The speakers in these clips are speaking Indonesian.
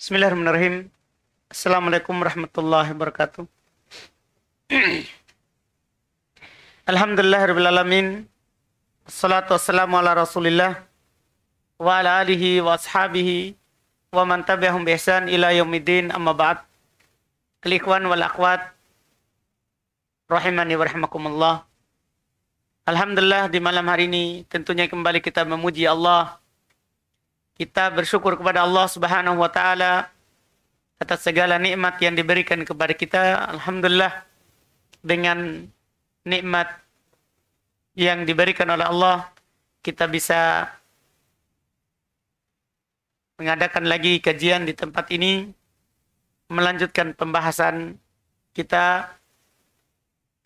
Bismillahirrahmanirrahim. Assalamualaikum warahmatullahi wabarakatuh. Alhamdulillah rabbil alamin. Wassalatu wassalamu ala Rasulillah wa ala alihi wa ashabihi wa man tabi'ahum bi ihsan ila yaumiddin amma ba'd. Al ikhwan wal akhwat rahimani wa rahimakumullah. Alhamdulillah di malam hari ini tentunya kembali kita memuji Allah kita bersyukur kepada Allah Subhanahu wa taala atas segala nikmat yang diberikan kepada kita. Alhamdulillah dengan nikmat yang diberikan oleh Allah kita bisa mengadakan lagi kajian di tempat ini, melanjutkan pembahasan kita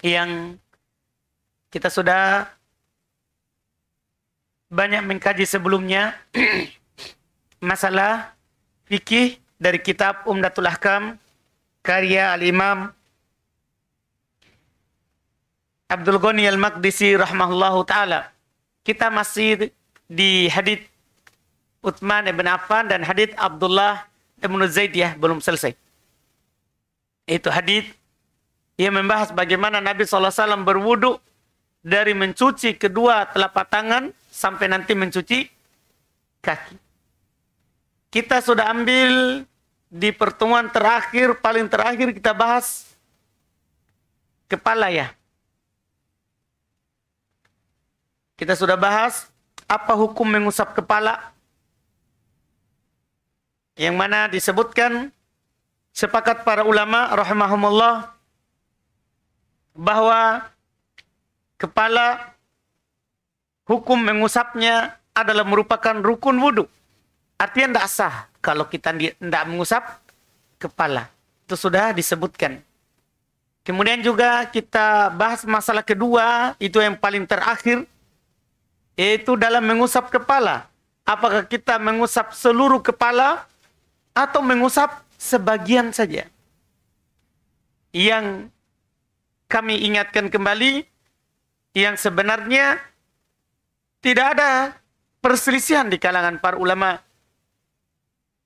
yang kita sudah banyak mengkaji sebelumnya masalah fikih dari kitab Umdatul Ahkam karya al-Imam Abdul Ghani Al-Maqdisi rahmahullahu taala. Kita masih di hadith Utsman ibn Affan dan hadith Abdullah ibn Zaid ya belum selesai. Itu hadith ia membahas bagaimana Nabi SAW berwudu dari mencuci kedua telapak tangan sampai nanti mencuci kaki. Kita sudah ambil di pertemuan terakhir, paling terakhir kita bahas kepala ya. Kita sudah bahas apa hukum mengusap kepala. Yang mana disebutkan sepakat para ulama rahimahumullah bahwa kepala hukum mengusapnya adalah merupakan rukun wudhu. Artinya tidak sah kalau kita tidak mengusap kepala. Itu sudah disebutkan. Kemudian juga kita bahas masalah kedua, itu yang paling terakhir, yaitu dalam mengusap kepala. Apakah kita mengusap seluruh kepala atau mengusap sebagian saja? Yang kami ingatkan kembali, yang sebenarnya tidak ada perselisihan di kalangan para ulama'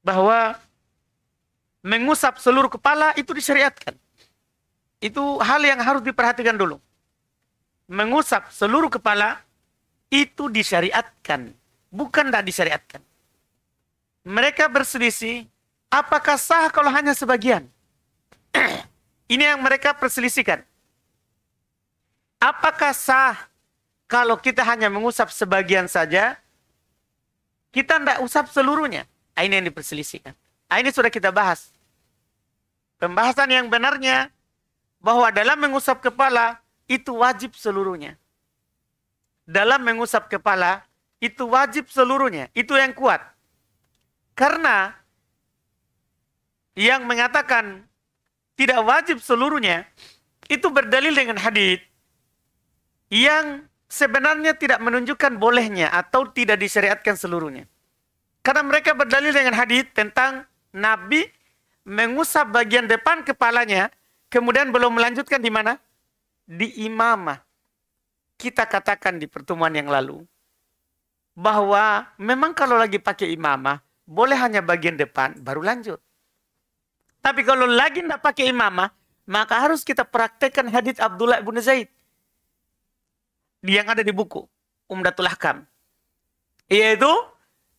bahwa mengusap seluruh kepala itu disyariatkan. Itu hal yang harus diperhatikan dulu. Mengusap seluruh kepala itu disyariatkan, bukan tidak disyariatkan. Mereka berselisih, apakah sah kalau hanya sebagian? Ini yang mereka perselisihkan. Apakah sah kalau kita hanya mengusap sebagian saja? Kita tidak usap seluruhnya. Ini yang diperselisihkan. Nah, ini sudah kita bahas. Pembahasan yang benarnya bahwa dalam mengusap kepala itu wajib seluruhnya. Dalam mengusap kepala itu wajib seluruhnya. Itu yang kuat. Karena yang mengatakan tidak wajib seluruhnya itu berdalil dengan hadis yang sebenarnya tidak menunjukkan bolehnya atau tidak disyariatkan seluruhnya. Karena mereka berdalil dengan hadis tentang Nabi mengusap bagian depan kepalanya, kemudian belum melanjutkan di mana? Di imamah. Kita katakan di pertemuan yang lalu, bahwa memang kalau lagi pakai imamah, boleh hanya bagian depan, baru lanjut. Tapi kalau lagi tidak pakai imamah, maka harus kita praktekkan hadis Abdullah bin Zaid. Yang ada di buku, Umdatul Hakam. Yaitu,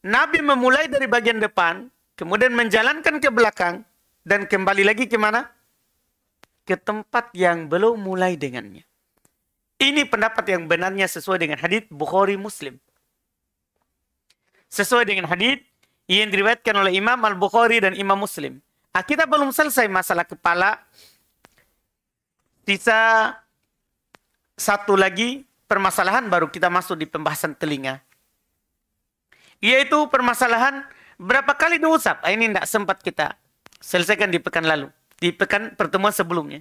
Nabi memulai dari bagian depan, kemudian menjalankan ke belakang, dan kembali lagi ke mana? Ke tempat yang belum mulai dengannya. Ini pendapat yang benarnya sesuai dengan hadith Bukhari Muslim. Sesuai dengan hadith yang diriwayatkan oleh Imam Al-Bukhari dan Imam Muslim. Ah, kita belum selesai masalah kepala. Sisa satu lagi permasalahan baru kita masuk di pembahasan telinga yaitu permasalahan berapa kali diusap. Ah, ini tidak sempat kita selesaikan di pekan lalu, di pekan pertemuan sebelumnya.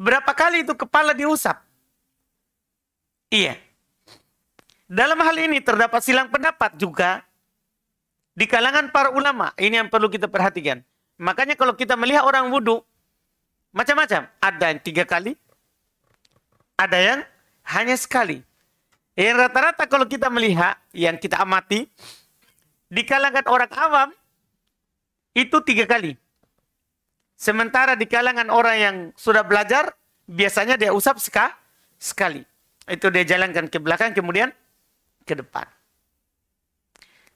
Berapa kali itu kepala diusap? Iya. Dalam hal ini terdapat silang pendapat juga di kalangan para ulama. Ini yang perlu kita perhatikan. Makanya kalau kita melihat orang wudhu, macam-macam. Ada yang tiga kali, ada yang hanya sekali. Ya rata-rata kalau kita melihat yang kita amati di kalangan orang awam itu tiga kali. Sementara di kalangan orang yang sudah belajar biasanya dia usap seka, sekali. Itu dia jalankan ke belakang kemudian ke depan.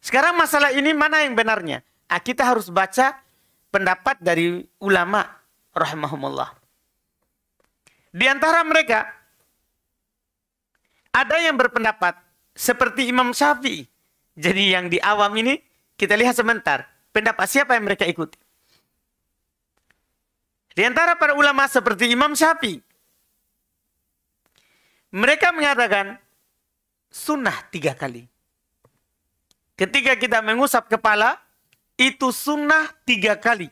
Sekarang masalah ini mana yang benarnya? Nah, kita harus baca pendapat dari ulama rahimahumullah. Di antara mereka ada yang berpendapat seperti Imam Syafi'i. Jadi yang di awam ini kita lihat sebentar. Pendapat siapa yang mereka ikuti? Di antara para ulama seperti Imam Syafi'i. Mereka mengatakan sunnah tiga kali. Ketika kita mengusap kepala, itu sunnah tiga kali.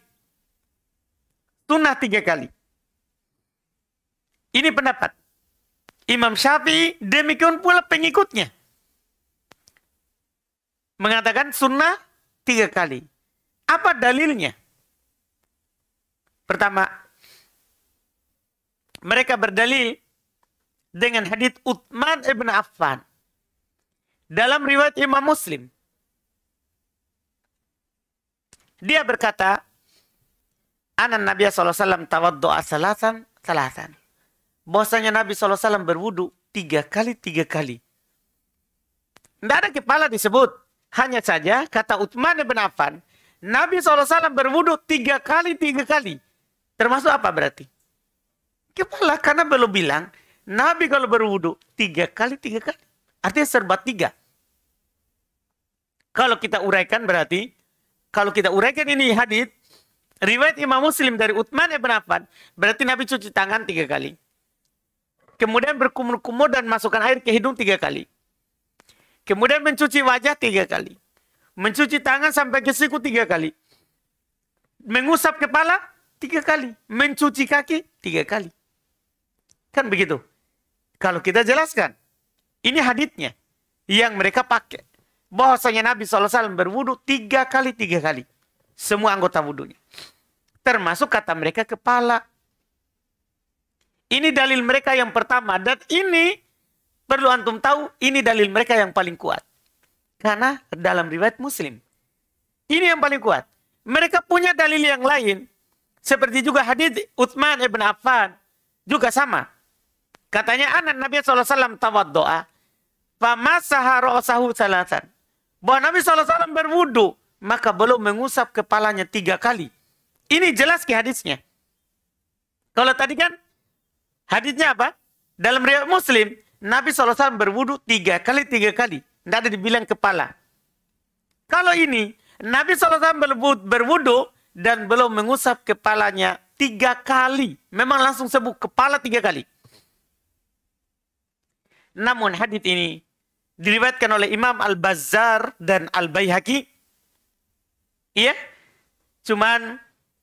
Sunnah tiga kali. Ini pendapat. Imam Syafi'i, demikian pula pengikutnya. Mengatakan sunnah tiga kali. Apa dalilnya? Pertama, mereka berdalil dengan hadits Uthman ibn Affan dalam riwayat Imam Muslim. Dia berkata, anak Nabi saw alaihi wasallam tawaddu'a bahwasanya Nabi SAW berwudu tiga kali tiga kali. Tidak ada kepala disebut. Hanya saja kata Utsman bin Affan, Nabi SAW berwudu tiga kali tiga kali. Termasuk apa berarti? Kepala karena belum bilang Nabi kalau berwudu tiga kali tiga kali. Artinya serba tiga. Kalau kita uraikan berarti kalau kita uraikan ini hadis riwayat Imam Muslim dari Utsman bin Affan berarti Nabi cuci tangan tiga kali. Kemudian berkumur-kumur dan masukkan air ke hidung tiga kali. Kemudian mencuci wajah tiga kali. Mencuci tangan sampai ke siku tiga kali. Mengusap kepala tiga kali. Mencuci kaki tiga kali. Kan begitu. Kalau kita jelaskan. Ini haditnya. Yang mereka pakai. Bahwasanya Nabi SAW berwudu tiga kali tiga kali. Semua anggota wudunya. Termasuk kata mereka kepala. Ini dalil mereka yang pertama dan ini perlu antum tahu ini dalil mereka yang paling kuat. Karena dalam riwayat Muslim. Ini yang paling kuat. Mereka punya dalil yang lain seperti juga hadis Utsman ibn Affan juga sama. Katanya anak Nabi SAW tawad doa. Famasaha ro'asahu salatan. Bahwa Nabi SAW berwudu. Maka belum mengusap kepalanya tiga kali. Ini jelas ke hadisnya. Kalau tadi kan Hadisnya apa? Dalam riwayat Muslim, Nabi SAW berwudu tiga kali, tiga kali. Tidak ada dibilang kepala. Kalau ini, Nabi SAW berwudu dan belum mengusap kepalanya tiga kali. Memang langsung sebut kepala tiga kali. Namun hadis ini diriwayatkan oleh Imam Al-Bazzar dan Al-Baihaqi. Iya. Cuman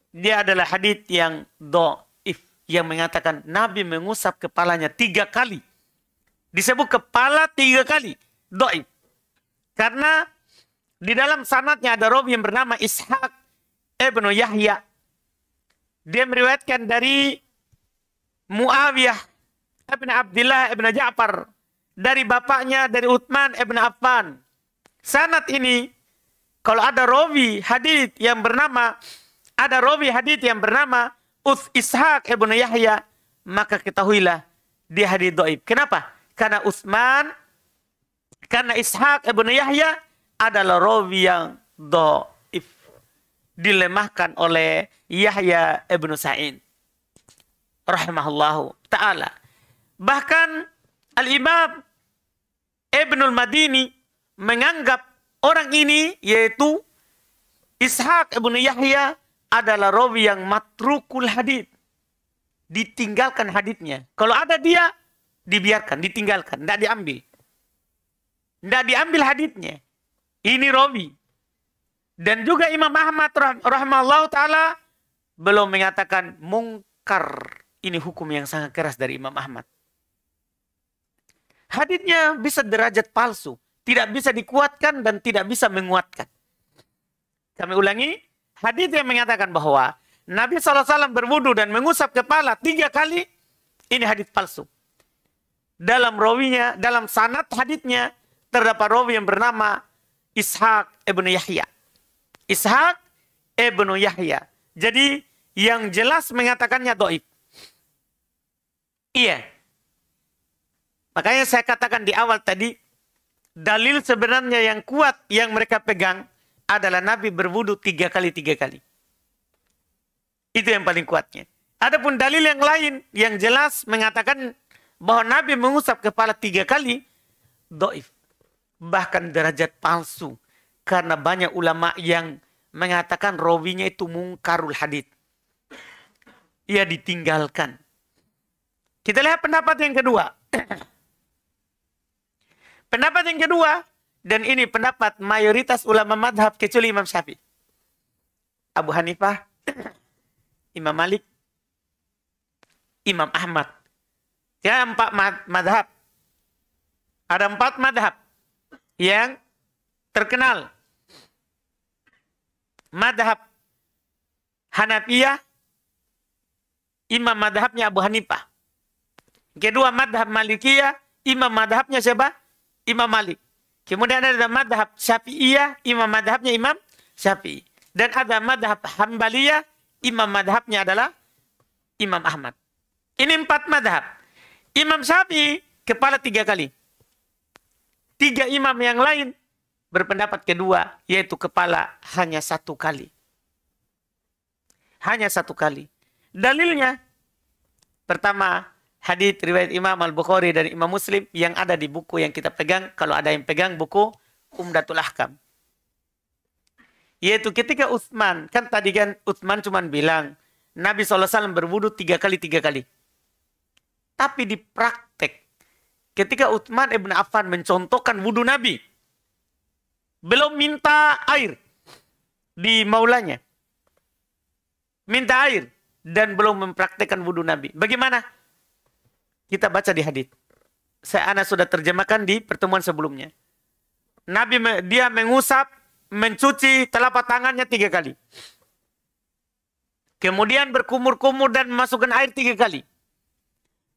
dia adalah hadis yang do yang mengatakan Nabi mengusap kepalanya tiga kali. Disebut kepala tiga kali. Doib. Karena di dalam sanatnya ada robi yang bernama Ishak Ibn Yahya. Dia meriwayatkan dari Muawiyah Ibn Abdullah Ibn Ja'far. Dari bapaknya, dari Uthman Ibn Affan. Sanat ini, kalau ada robi hadith yang bernama, ada robi hadith yang bernama Uth Ishaq Ibn Yahya, maka ketahuilah dia hadir doib. Kenapa? Karena Utsman, karena Ishaq Ibn Yahya adalah rawi yang doib. Dilemahkan oleh Yahya ibnu Sa'in. Rahimahullahu ta'ala. Bahkan Al-Imam Ibnul Madini menganggap orang ini yaitu Ishaq Ibn Yahya adalah rawi yang matrukul hadit Ditinggalkan haditnya Kalau ada dia, dibiarkan, ditinggalkan. Tidak diambil. Tidak diambil haditnya Ini rawi. Dan juga Imam Ahmad rah rahmallahu taala belum mengatakan mungkar. Ini hukum yang sangat keras dari Imam Ahmad. Haditnya bisa derajat palsu, tidak bisa dikuatkan dan tidak bisa menguatkan. Kami ulangi, hadis yang mengatakan bahwa Nabi SAW berwudu dan mengusap kepala tiga kali, ini hadis palsu. Dalam rawinya, dalam sanat hadisnya, terdapat rawi yang bernama Ishak Ibnu Yahya. Ishak Ibnu Yahya. Jadi yang jelas mengatakannya doib. Iya. Makanya saya katakan di awal tadi, dalil sebenarnya yang kuat yang mereka pegang adalah Nabi berwudu tiga kali tiga kali. Itu yang paling kuatnya. Adapun dalil yang lain yang jelas mengatakan bahwa Nabi mengusap kepala tiga kali, doif. Bahkan derajat palsu. Karena banyak ulama yang mengatakan rawinya itu mungkarul hadit Ia ditinggalkan. Kita lihat pendapat yang kedua. pendapat yang kedua dan ini pendapat mayoritas ulama madhab kecuali Imam Syafi'i. Abu Hanifah, Imam Malik, Imam Ahmad. Ya empat madhab. Ada empat madhab yang terkenal. Madhab Hanafiyah, imam madhabnya Abu Hanifah. Kedua madhab Malikiyah, imam madhabnya siapa? Imam Malik. Kemudian ada madhab Syafi'iyah, imam madhabnya Imam Syafi'i. Dan ada madhab Hambaliyah, imam madhabnya adalah Imam Ahmad. Ini empat madhab. Imam Syafi'i kepala tiga kali. Tiga imam yang lain berpendapat kedua, yaitu kepala hanya satu kali. Hanya satu kali. Dalilnya, pertama, hadis riwayat Imam Al-Bukhari dan Imam Muslim yang ada di buku yang kita pegang. Kalau ada yang pegang buku Umdatul Ahkam. Yaitu ketika Utsman, kan tadi kan Utsman cuma bilang, Nabi SAW berwudu tiga kali, tiga kali. Tapi di praktek, ketika Utsman ibn Affan mencontohkan wudu Nabi, belum minta air di maulanya. Minta air dan belum mempraktekkan wudhu Nabi. Bagaimana? Kita baca di hadis. Saya Ana sudah terjemahkan di pertemuan sebelumnya. Nabi dia mengusap, mencuci telapak tangannya tiga kali. Kemudian berkumur-kumur dan memasukkan air tiga kali.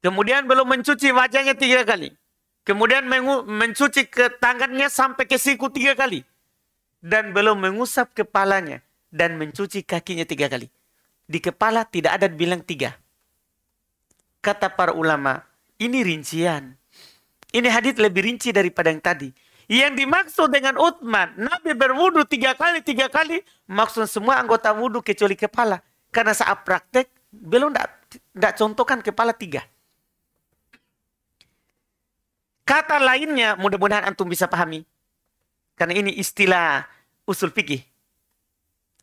Kemudian belum mencuci wajahnya tiga kali. Kemudian mencuci ke tangannya sampai ke siku tiga kali. Dan belum mengusap kepalanya. Dan mencuci kakinya tiga kali. Di kepala tidak ada bilang tiga. Kata para ulama, ini rincian. Ini hadis lebih rinci daripada yang tadi. Yang dimaksud dengan Utsman, Nabi berwudu tiga kali, tiga kali. Maksud semua anggota wudu kecuali kepala. Karena saat praktek, belum tidak contohkan kepala tiga. Kata lainnya, mudah-mudahan antum bisa pahami. Karena ini istilah usul fikih.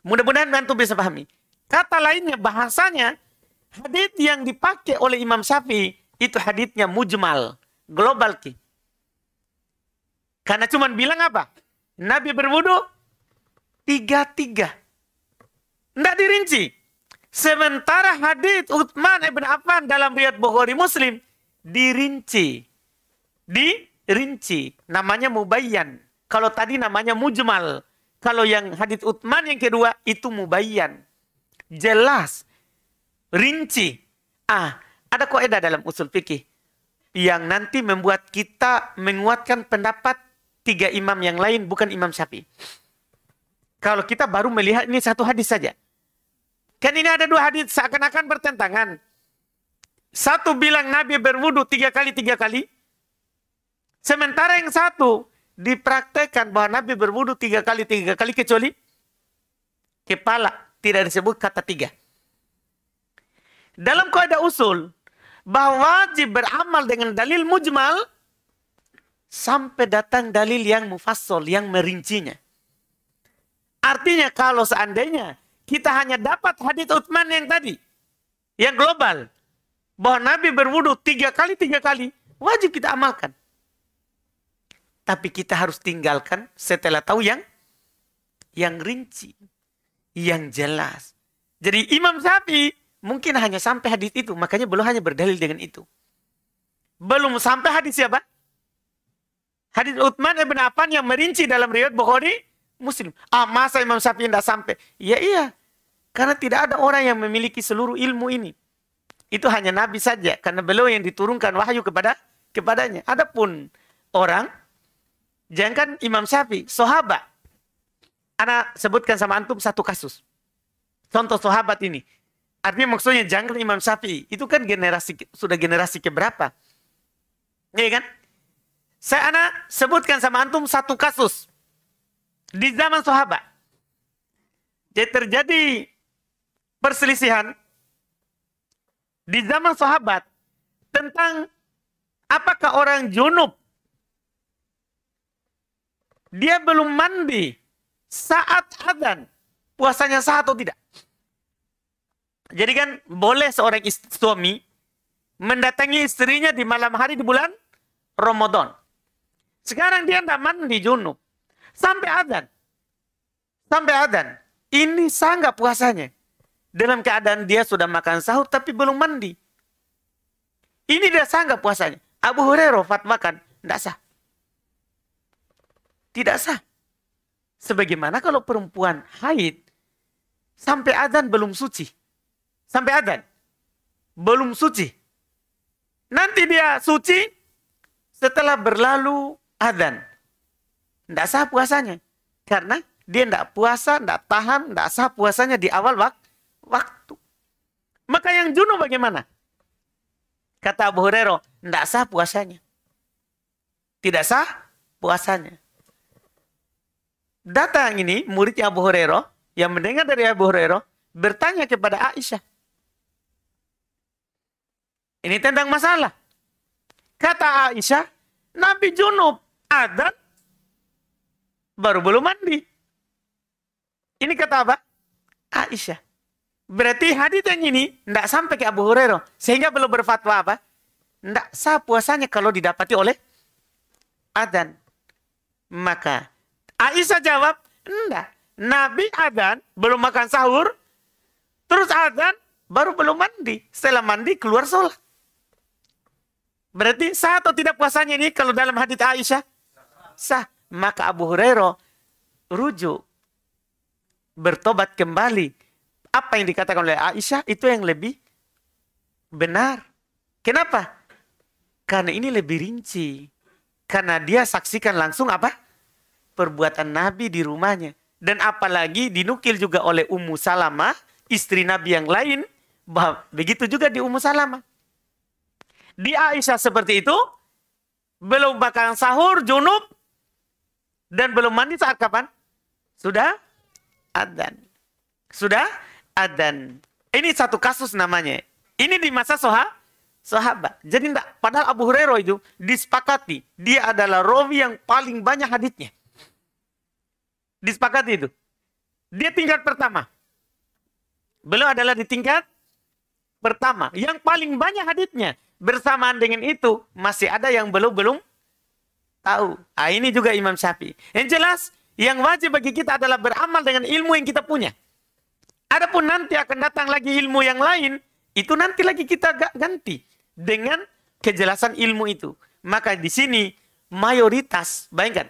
Mudah-mudahan antum bisa pahami. Kata lainnya, bahasanya, Hadit yang dipakai oleh Imam Syafi'i itu haditnya mujmal, global ki. Karena cuman bilang apa? Nabi berwudu tiga-tiga. Tidak dirinci. Sementara hadit Uthman ibn Affan dalam riwayat Bukhari Muslim dirinci. Dirinci. Namanya mubayyan. Kalau tadi namanya mujmal. Kalau yang hadit Uthman yang kedua itu mubayyan. Jelas rinci. Ah, ada kaidah dalam usul fikih yang nanti membuat kita menguatkan pendapat tiga imam yang lain bukan imam Syafi'i. Kalau kita baru melihat ini satu hadis saja. Kan ini ada dua hadis seakan-akan bertentangan. Satu bilang Nabi berwudu tiga kali, tiga kali. Sementara yang satu dipraktekkan bahwa Nabi berwudu tiga kali, tiga kali kecuali kepala. Tidak disebut kata tiga dalam kaidah usul bahwa wajib beramal dengan dalil mujmal sampai datang dalil yang mufassal, yang merincinya. Artinya kalau seandainya kita hanya dapat hadits Utsman yang tadi, yang global, bahwa Nabi berwudu tiga kali, tiga kali, wajib kita amalkan. Tapi kita harus tinggalkan setelah tahu yang yang rinci, yang jelas. Jadi Imam Syafi'i mungkin hanya sampai hadis itu, makanya belum hanya berdalil dengan itu. Belum sampai hadis siapa? Hadis Utsman ibn Affan yang merinci dalam riwayat Bukhari Muslim. Ah, masa Imam Syafi'i tidak sampai? Ya iya. Karena tidak ada orang yang memiliki seluruh ilmu ini. Itu hanya Nabi saja karena beliau yang diturunkan wahyu kepada kepadanya. Adapun orang jangankan Imam Syafi'i, sahabat. Anak sebutkan sama antum satu kasus. Contoh sahabat ini, Artinya maksudnya jangan Imam Syafi'i. Itu kan generasi sudah generasi keberapa? Iya kan? Saya anak sebutkan sama antum satu kasus di zaman sahabat. Jadi terjadi perselisihan di zaman sahabat tentang apakah orang junub dia belum mandi saat adzan puasanya sah atau tidak. Jadi kan boleh seorang istri, suami mendatangi istrinya di malam hari di bulan Ramadan. Sekarang dia tidak mandi junub. Sampai adzan. Sampai adzan. Ini sanggah puasanya? Dalam keadaan dia sudah makan sahur tapi belum mandi. Ini dia sanggah puasanya? Abu Hurairah fatwakan. Tidak sah. Tidak sah. Sebagaimana kalau perempuan haid sampai adzan belum suci sampai adan. Belum suci. Nanti dia suci setelah berlalu adan. Tidak sah puasanya. Karena dia tidak puasa, tidak tahan, tidak sah puasanya di awal wak waktu. Maka yang junub bagaimana? Kata Abu Hurairah, tidak sah puasanya. Tidak sah puasanya. Datang ini muridnya Abu Hurairah yang mendengar dari Abu Hurairah bertanya kepada Aisyah. Ini tentang masalah. Kata Aisyah, Nabi junub, adan, baru belum mandi. Ini kata apa? Aisyah. Berarti hadis yang ini tidak sampai ke Abu Hurairah. Sehingga belum berfatwa apa? Tidak sah puasanya kalau didapati oleh adan. Maka Aisyah jawab, tidak. Nabi adan belum makan sahur, terus adan baru belum mandi. Setelah mandi keluar sholat. Berarti sah atau tidak puasanya ini kalau dalam hadits Aisyah? Sah. Maka Abu Hurairah rujuk bertobat kembali. Apa yang dikatakan oleh Aisyah itu yang lebih benar. Kenapa? Karena ini lebih rinci. Karena dia saksikan langsung apa? Perbuatan Nabi di rumahnya. Dan apalagi dinukil juga oleh Ummu Salamah, istri Nabi yang lain. Bahwa begitu juga di Ummu Salamah di Aisyah seperti itu, belum makan sahur, junub, dan belum mandi saat kapan? Sudah adan, Sudah adan. Ini satu kasus namanya. Ini di masa soha, sahabat. Jadi enggak, padahal Abu Hurairah itu disepakati. Dia adalah rawi yang paling banyak haditnya. Disepakati itu. Dia tingkat pertama. Beliau adalah di tingkat pertama. Yang paling banyak haditnya bersamaan dengan itu masih ada yang belum belum tahu. Ah ini juga Imam Syafi'i. Yang jelas yang wajib bagi kita adalah beramal dengan ilmu yang kita punya. Adapun nanti akan datang lagi ilmu yang lain, itu nanti lagi kita ganti dengan kejelasan ilmu itu. Maka di sini mayoritas, bayangkan,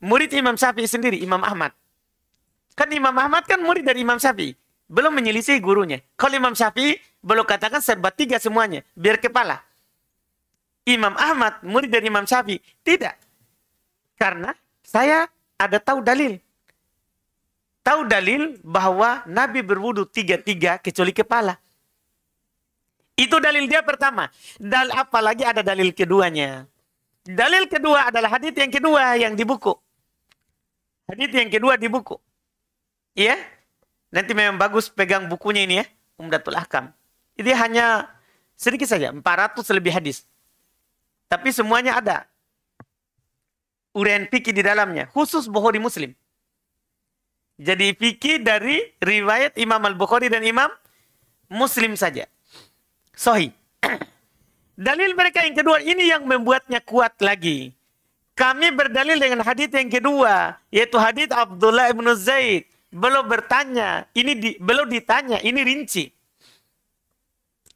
murid Imam Syafi'i sendiri, Imam Ahmad. Kan Imam Ahmad kan murid dari Imam Syafi'i. Belum menyelisih gurunya. Kalau Imam Syafi'i belum katakan serba tiga semuanya. Biar kepala. Imam Ahmad, murid dari Imam Syafi'i. Tidak. Karena saya ada tahu dalil. Tahu dalil bahwa Nabi berwudu tiga-tiga kecuali kepala. Itu dalil dia pertama. Dan apalagi ada dalil keduanya. Dalil kedua adalah hadis yang kedua yang di buku. Hadis yang kedua di buku. Ya, Nanti memang bagus pegang bukunya ini ya. Umdatul Ahkam. Ini hanya sedikit saja. 400 lebih hadis. Tapi semuanya ada. Urian fikih di dalamnya. Khusus Bukhari Muslim. Jadi fikih dari riwayat Imam Al-Bukhari dan Imam Muslim saja. Sohi. Dalil mereka yang kedua ini yang membuatnya kuat lagi. Kami berdalil dengan hadis yang kedua, yaitu hadis Abdullah ibnu Zaid belum bertanya, ini di, belum ditanya, ini rinci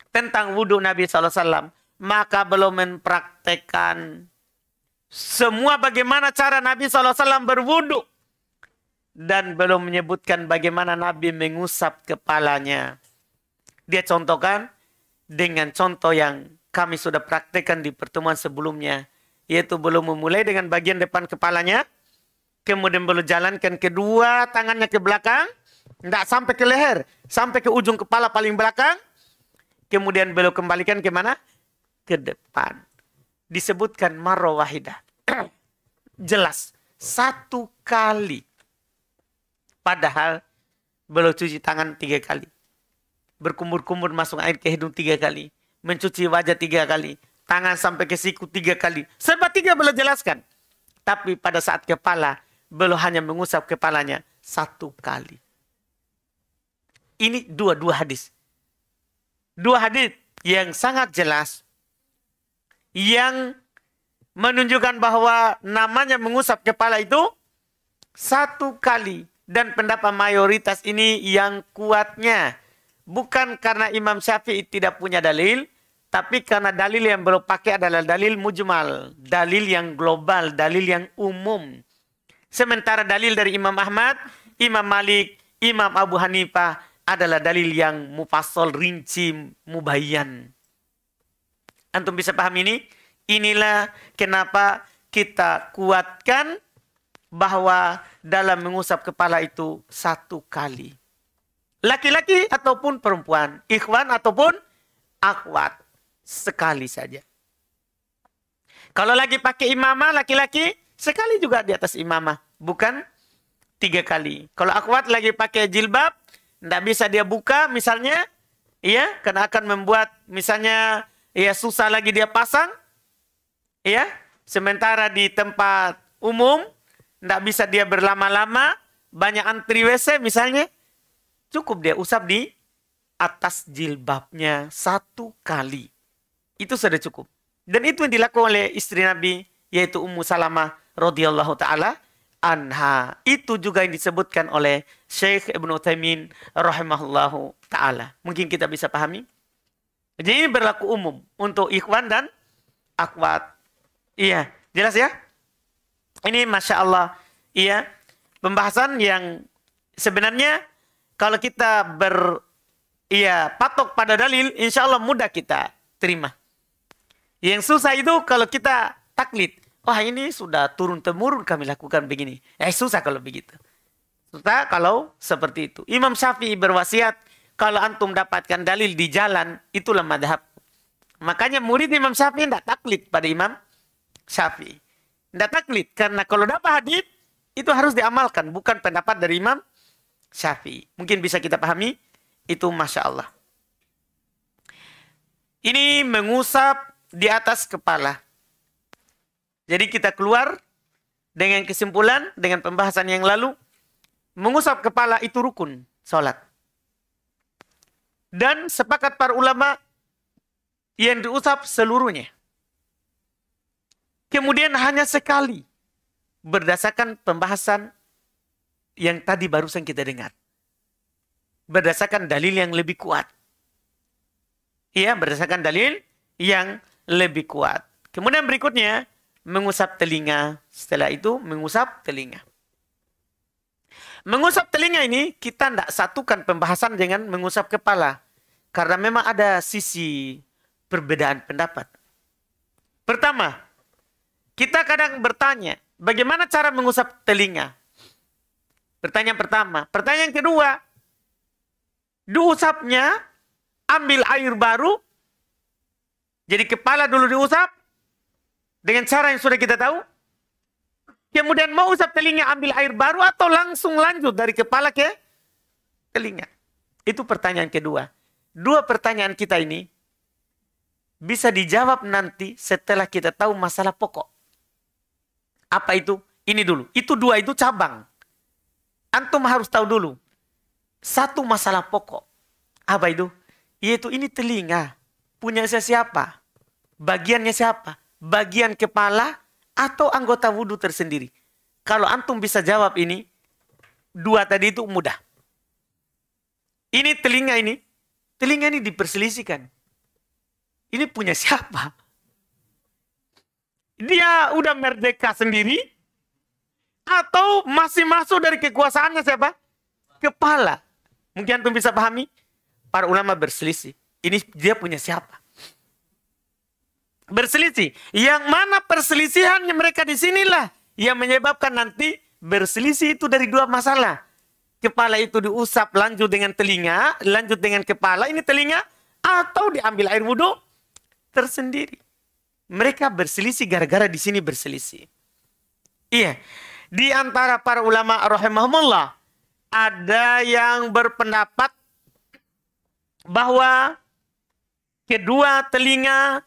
tentang wudhu Nabi Alaihi Wasallam. maka belum mempraktekkan semua bagaimana cara Nabi Alaihi Wasallam berwudhu dan belum menyebutkan bagaimana Nabi mengusap kepalanya. Dia contohkan dengan contoh yang kami sudah praktekkan di pertemuan sebelumnya, yaitu belum memulai dengan bagian depan kepalanya, Kemudian beliau jalankan kedua tangannya ke belakang. Tidak sampai ke leher. Sampai ke ujung kepala paling belakang. Kemudian beliau kembalikan ke mana? Ke depan. Disebutkan marro wahidah. Jelas. Satu kali. Padahal beliau cuci tangan tiga kali. Berkumur-kumur masuk air ke hidung tiga kali. Mencuci wajah tiga kali tangan sampai ke siku tiga kali. Serba tiga beliau jelaskan. Tapi pada saat kepala, belum hanya mengusap kepalanya satu kali. Ini dua-dua hadis. Dua hadis yang sangat jelas yang menunjukkan bahwa namanya mengusap kepala itu satu kali dan pendapat mayoritas ini yang kuatnya bukan karena Imam Syafi'i tidak punya dalil tapi karena dalil yang beliau pakai adalah dalil mujmal, dalil yang global, dalil yang umum Sementara dalil dari Imam Ahmad, Imam Malik, Imam Abu Hanifah adalah dalil yang mufassal, rinci, mubayyan. Antum bisa paham ini? Inilah kenapa kita kuatkan bahwa dalam mengusap kepala itu satu kali. Laki-laki ataupun perempuan, ikhwan ataupun akhwat sekali saja. Kalau lagi pakai imamah laki-laki, sekali juga di atas imamah, bukan tiga kali. Kalau akhwat lagi pakai jilbab, tidak bisa dia buka misalnya, Iya, karena akan membuat misalnya ya susah lagi dia pasang, Iya, Sementara di tempat umum, tidak bisa dia berlama-lama, banyak antri WC misalnya, cukup dia usap di atas jilbabnya satu kali. Itu sudah cukup. Dan itu yang dilakukan oleh istri Nabi, yaitu Ummu Salamah radhiyallahu taala anha. Itu juga yang disebutkan oleh Syekh Ibnu Taimin, rahimahullahu taala. Mungkin kita bisa pahami. Jadi ini berlaku umum untuk ikhwan dan akhwat. Iya, jelas ya? Ini masya Allah, iya pembahasan yang sebenarnya kalau kita ber iya patok pada dalil, insya Allah mudah kita terima. Yang susah itu kalau kita taklid wah ini sudah turun temurun kami lakukan begini. Eh susah kalau begitu. Susah kalau seperti itu. Imam Syafi'i berwasiat, kalau antum dapatkan dalil di jalan, itulah madhab. Makanya murid Imam Syafi'i tidak taklid pada Imam Syafi'i. Tidak taklid, karena kalau dapat hadis itu harus diamalkan, bukan pendapat dari Imam Syafi'i. Mungkin bisa kita pahami, itu Masya Allah. Ini mengusap di atas kepala. Jadi kita keluar dengan kesimpulan, dengan pembahasan yang lalu, mengusap kepala itu rukun sholat. Dan sepakat para ulama yang diusap seluruhnya. Kemudian hanya sekali berdasarkan pembahasan yang tadi barusan kita dengar. Berdasarkan dalil yang lebih kuat. Iya, berdasarkan dalil yang lebih kuat. Kemudian berikutnya, mengusap telinga. Setelah itu mengusap telinga. Mengusap telinga ini kita tidak satukan pembahasan dengan mengusap kepala. Karena memang ada sisi perbedaan pendapat. Pertama, kita kadang bertanya, bagaimana cara mengusap telinga? Pertanyaan pertama. Pertanyaan kedua, diusapnya, ambil air baru, jadi kepala dulu diusap, dengan cara yang sudah kita tahu. Kemudian mau usap telinga ambil air baru atau langsung lanjut dari kepala ke telinga. Itu pertanyaan kedua. Dua pertanyaan kita ini bisa dijawab nanti setelah kita tahu masalah pokok. Apa itu? Ini dulu. Itu dua itu cabang. Antum harus tahu dulu. Satu masalah pokok. Apa itu? Yaitu ini telinga. Punya siapa? Bagiannya siapa? bagian kepala, atau anggota wudhu tersendiri? Kalau antum bisa jawab ini, dua tadi itu mudah. Ini telinga ini, telinga ini diperselisihkan. Ini punya siapa? Dia udah merdeka sendiri atau masih masuk dari kekuasaannya siapa? Kepala. Mungkin antum bisa pahami. Para ulama berselisih. Ini dia punya siapa? berselisih. Yang mana perselisihannya mereka di sinilah yang menyebabkan nanti berselisih itu dari dua masalah. Kepala itu diusap lanjut dengan telinga, lanjut dengan kepala, ini telinga, atau diambil air wudhu tersendiri. Mereka berselisih gara-gara di sini berselisih. Iya, di antara para ulama rahimahumullah, ada yang berpendapat bahwa kedua telinga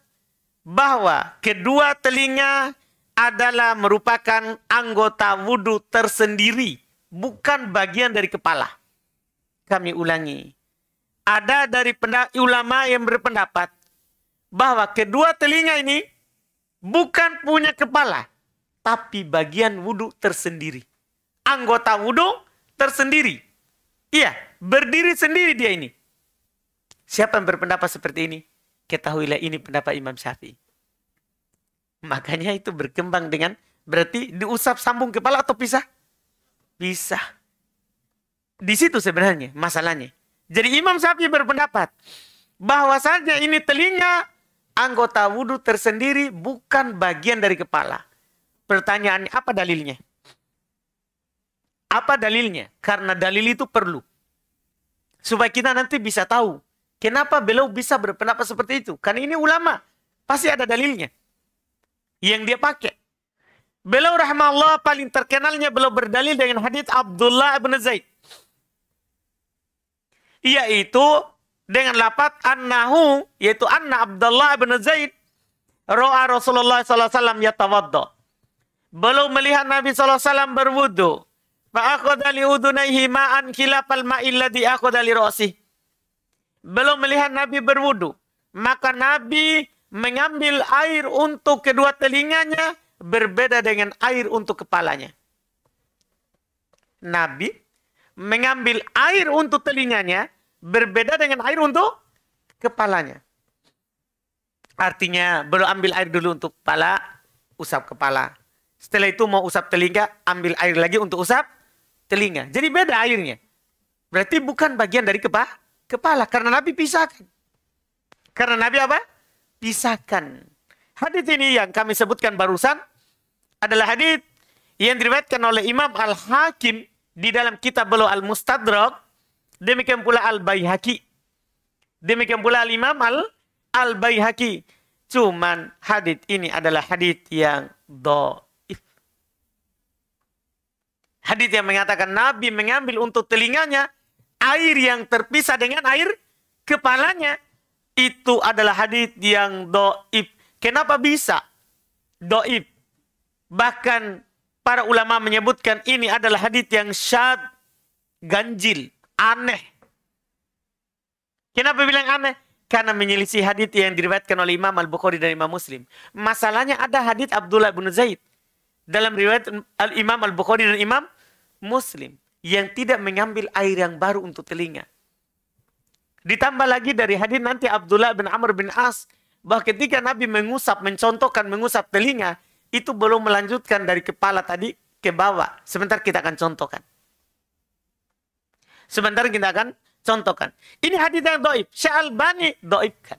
bahwa kedua telinga adalah merupakan anggota wudhu tersendiri, bukan bagian dari kepala. Kami ulangi, ada dari ulama yang berpendapat bahwa kedua telinga ini bukan punya kepala, tapi bagian wudhu tersendiri. Anggota wudhu tersendiri. Iya, berdiri sendiri dia ini. Siapa yang berpendapat seperti ini? ketahuilah ini pendapat Imam Syafi'i. Makanya itu berkembang dengan berarti diusap sambung kepala atau pisah? Pisah. Di situ sebenarnya masalahnya. Jadi Imam Syafi'i berpendapat bahwasanya ini telinga anggota wudhu tersendiri bukan bagian dari kepala. Pertanyaannya apa dalilnya? Apa dalilnya? Karena dalil itu perlu. Supaya kita nanti bisa tahu Kenapa beliau bisa berpendapat seperti itu? Karena ini ulama. Pasti ada dalilnya. Yang dia pakai. Beliau rahmatullah paling terkenalnya beliau berdalil dengan hadits Abdullah bin Zaid. Yaitu dengan lapat annahu yaitu anna Abdullah bin Zaid roa Rasulullah sallallahu alaihi wasallam yatawadda. Beliau melihat Nabi sallallahu alaihi wasallam berwudu. Fa akhadha li udunaihi ma'an khilafal ma'il akhadha li belum melihat Nabi berwudu. Maka Nabi mengambil air untuk kedua telinganya berbeda dengan air untuk kepalanya. Nabi mengambil air untuk telinganya berbeda dengan air untuk kepalanya. Artinya baru ambil air dulu untuk kepala, usap kepala. Setelah itu mau usap telinga, ambil air lagi untuk usap telinga. Jadi beda airnya. Berarti bukan bagian dari kepala kepala karena Nabi pisahkan. Karena Nabi apa? Pisahkan. Hadis ini yang kami sebutkan barusan adalah hadis yang diriwayatkan oleh Imam Al-Hakim di dalam kitab beliau Al-Mustadrak, demikian pula al Baihaki. Demikian pula Al-Imam al Baihaki. Cuman hadis ini adalah hadis yang doif. Hadis yang mengatakan Nabi mengambil untuk telinganya air yang terpisah dengan air kepalanya. Itu adalah hadis yang doib. Kenapa bisa? Doib. Bahkan para ulama menyebutkan ini adalah hadis yang syad, ganjil, aneh. Kenapa bilang aneh? karena menyelisih hadis yang diriwayatkan oleh Imam Al-Bukhari dan Imam Muslim. Masalahnya ada hadis Abdullah bin Zaid dalam riwayat Al Imam Al-Bukhari dan Imam Muslim yang tidak mengambil air yang baru untuk telinga. Ditambah lagi dari hadis nanti Abdullah bin Amr bin As bahwa ketika Nabi mengusap, mencontohkan mengusap telinga, itu belum melanjutkan dari kepala tadi ke bawah. Sebentar kita akan contohkan. Sebentar kita akan contohkan. Ini hadis yang doib. Syalbani doibkan.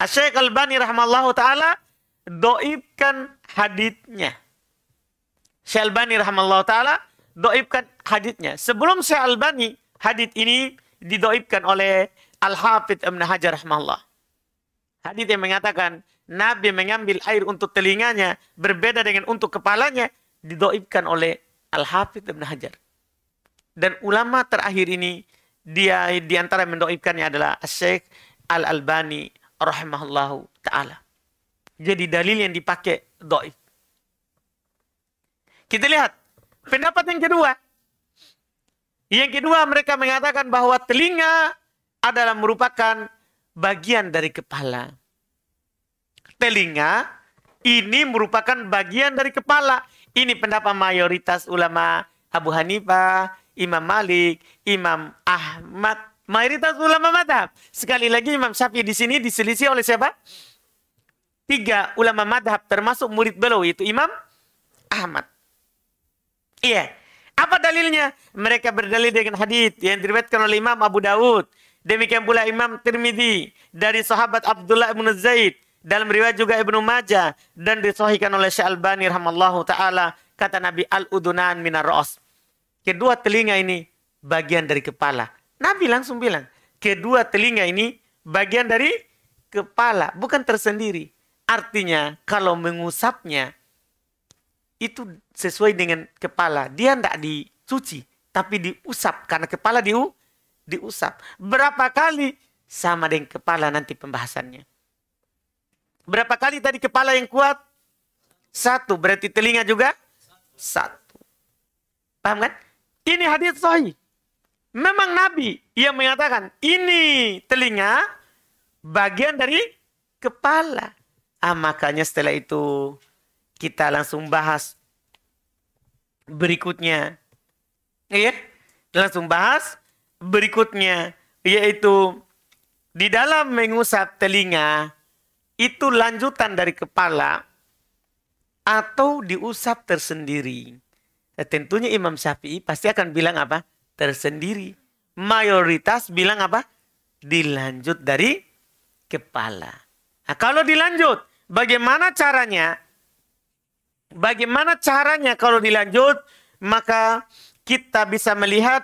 Asyik Albani rahmallahu ta'ala doibkan haditnya. Syalbani rahmallahu ta'ala doibkan haditnya. Sebelum Syekh Albani, hadit ini didoibkan oleh Al-Hafidh Ibn Hajar Rahmanullah. Hadit yang mengatakan, Nabi mengambil air untuk telinganya, berbeda dengan untuk kepalanya, didoibkan oleh Al-Hafidh Ibn Hajar. Dan ulama terakhir ini, dia diantara mendoibkannya adalah Syekh Al-Albani Rahmanullah ta'ala. Jadi dalil yang dipakai doib. Kita lihat Pendapat yang kedua. Yang kedua mereka mengatakan bahwa telinga adalah merupakan bagian dari kepala. Telinga ini merupakan bagian dari kepala. Ini pendapat mayoritas ulama Abu Hanifah, Imam Malik, Imam Ahmad, mayoritas ulama madhab. Sekali lagi Imam Syafi'i di sini diselisih oleh siapa? Tiga ulama madhab termasuk murid beliau itu Imam Ahmad. Iya. Apa dalilnya? Mereka berdalil dengan hadis yang diriwayatkan oleh Imam Abu Dawud. Demikian pula Imam Tirmidzi dari sahabat Abdullah bin Zaid dalam riwayat juga Ibnu Majah dan disahihkan oleh Syekh Albani rahimallahu taala kata Nabi al udunan minar ra's. Kedua telinga ini bagian dari kepala. Nabi langsung bilang, kedua telinga ini bagian dari kepala, bukan tersendiri. Artinya kalau mengusapnya itu sesuai dengan kepala. Dia tidak dicuci, tapi diusap. Karena kepala diu, diusap. Berapa kali? Sama dengan kepala nanti pembahasannya. Berapa kali tadi kepala yang kuat? Satu. Berarti telinga juga? Satu. Paham kan? Ini hadis sahih. Memang Nabi yang mengatakan, ini telinga bagian dari kepala. Ah, makanya setelah itu kita langsung bahas berikutnya. iya, langsung bahas berikutnya yaitu di dalam mengusap telinga itu lanjutan dari kepala atau diusap tersendiri. Nah, tentunya Imam Syafi'i pasti akan bilang apa? Tersendiri. Mayoritas bilang apa? Dilanjut dari kepala. Nah, kalau dilanjut, bagaimana caranya? bagaimana caranya kalau dilanjut maka kita bisa melihat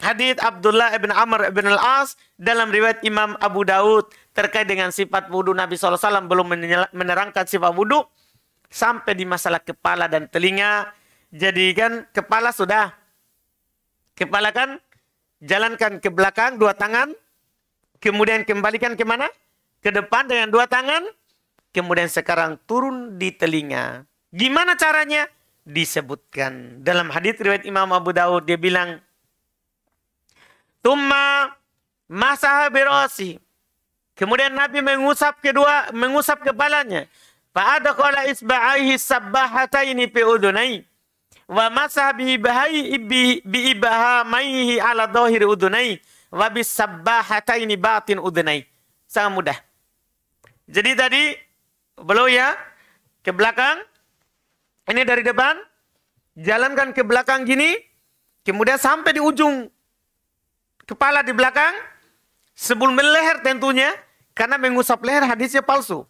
hadits Abdullah ibn Amr ibn al-As dalam riwayat Imam Abu Daud terkait dengan sifat wudhu Nabi SAW belum menerangkan sifat wudhu sampai di masalah kepala dan telinga. Jadi kan kepala sudah. Kepala kan jalankan ke belakang dua tangan. Kemudian kembalikan kemana Ke depan dengan dua tangan. Kemudian sekarang turun di telinga. Gimana caranya? Disebutkan dalam hadits riwayat Imam Abu Dawud dia bilang, "Tumma masaha birasi." Kemudian Nabi mengusap kedua mengusap kepalanya. adqala isba'aihi sabbahataini fi udunai. Wa masaha bi maihi ala dhahir udunai. Wa bisabbahataini batin udunai. Sangat mudah. Jadi tadi, beliau ya, ke belakang, ini dari depan, jalankan ke belakang gini, kemudian sampai di ujung kepala di belakang, sebelum leher tentunya, karena mengusap leher hadisnya palsu.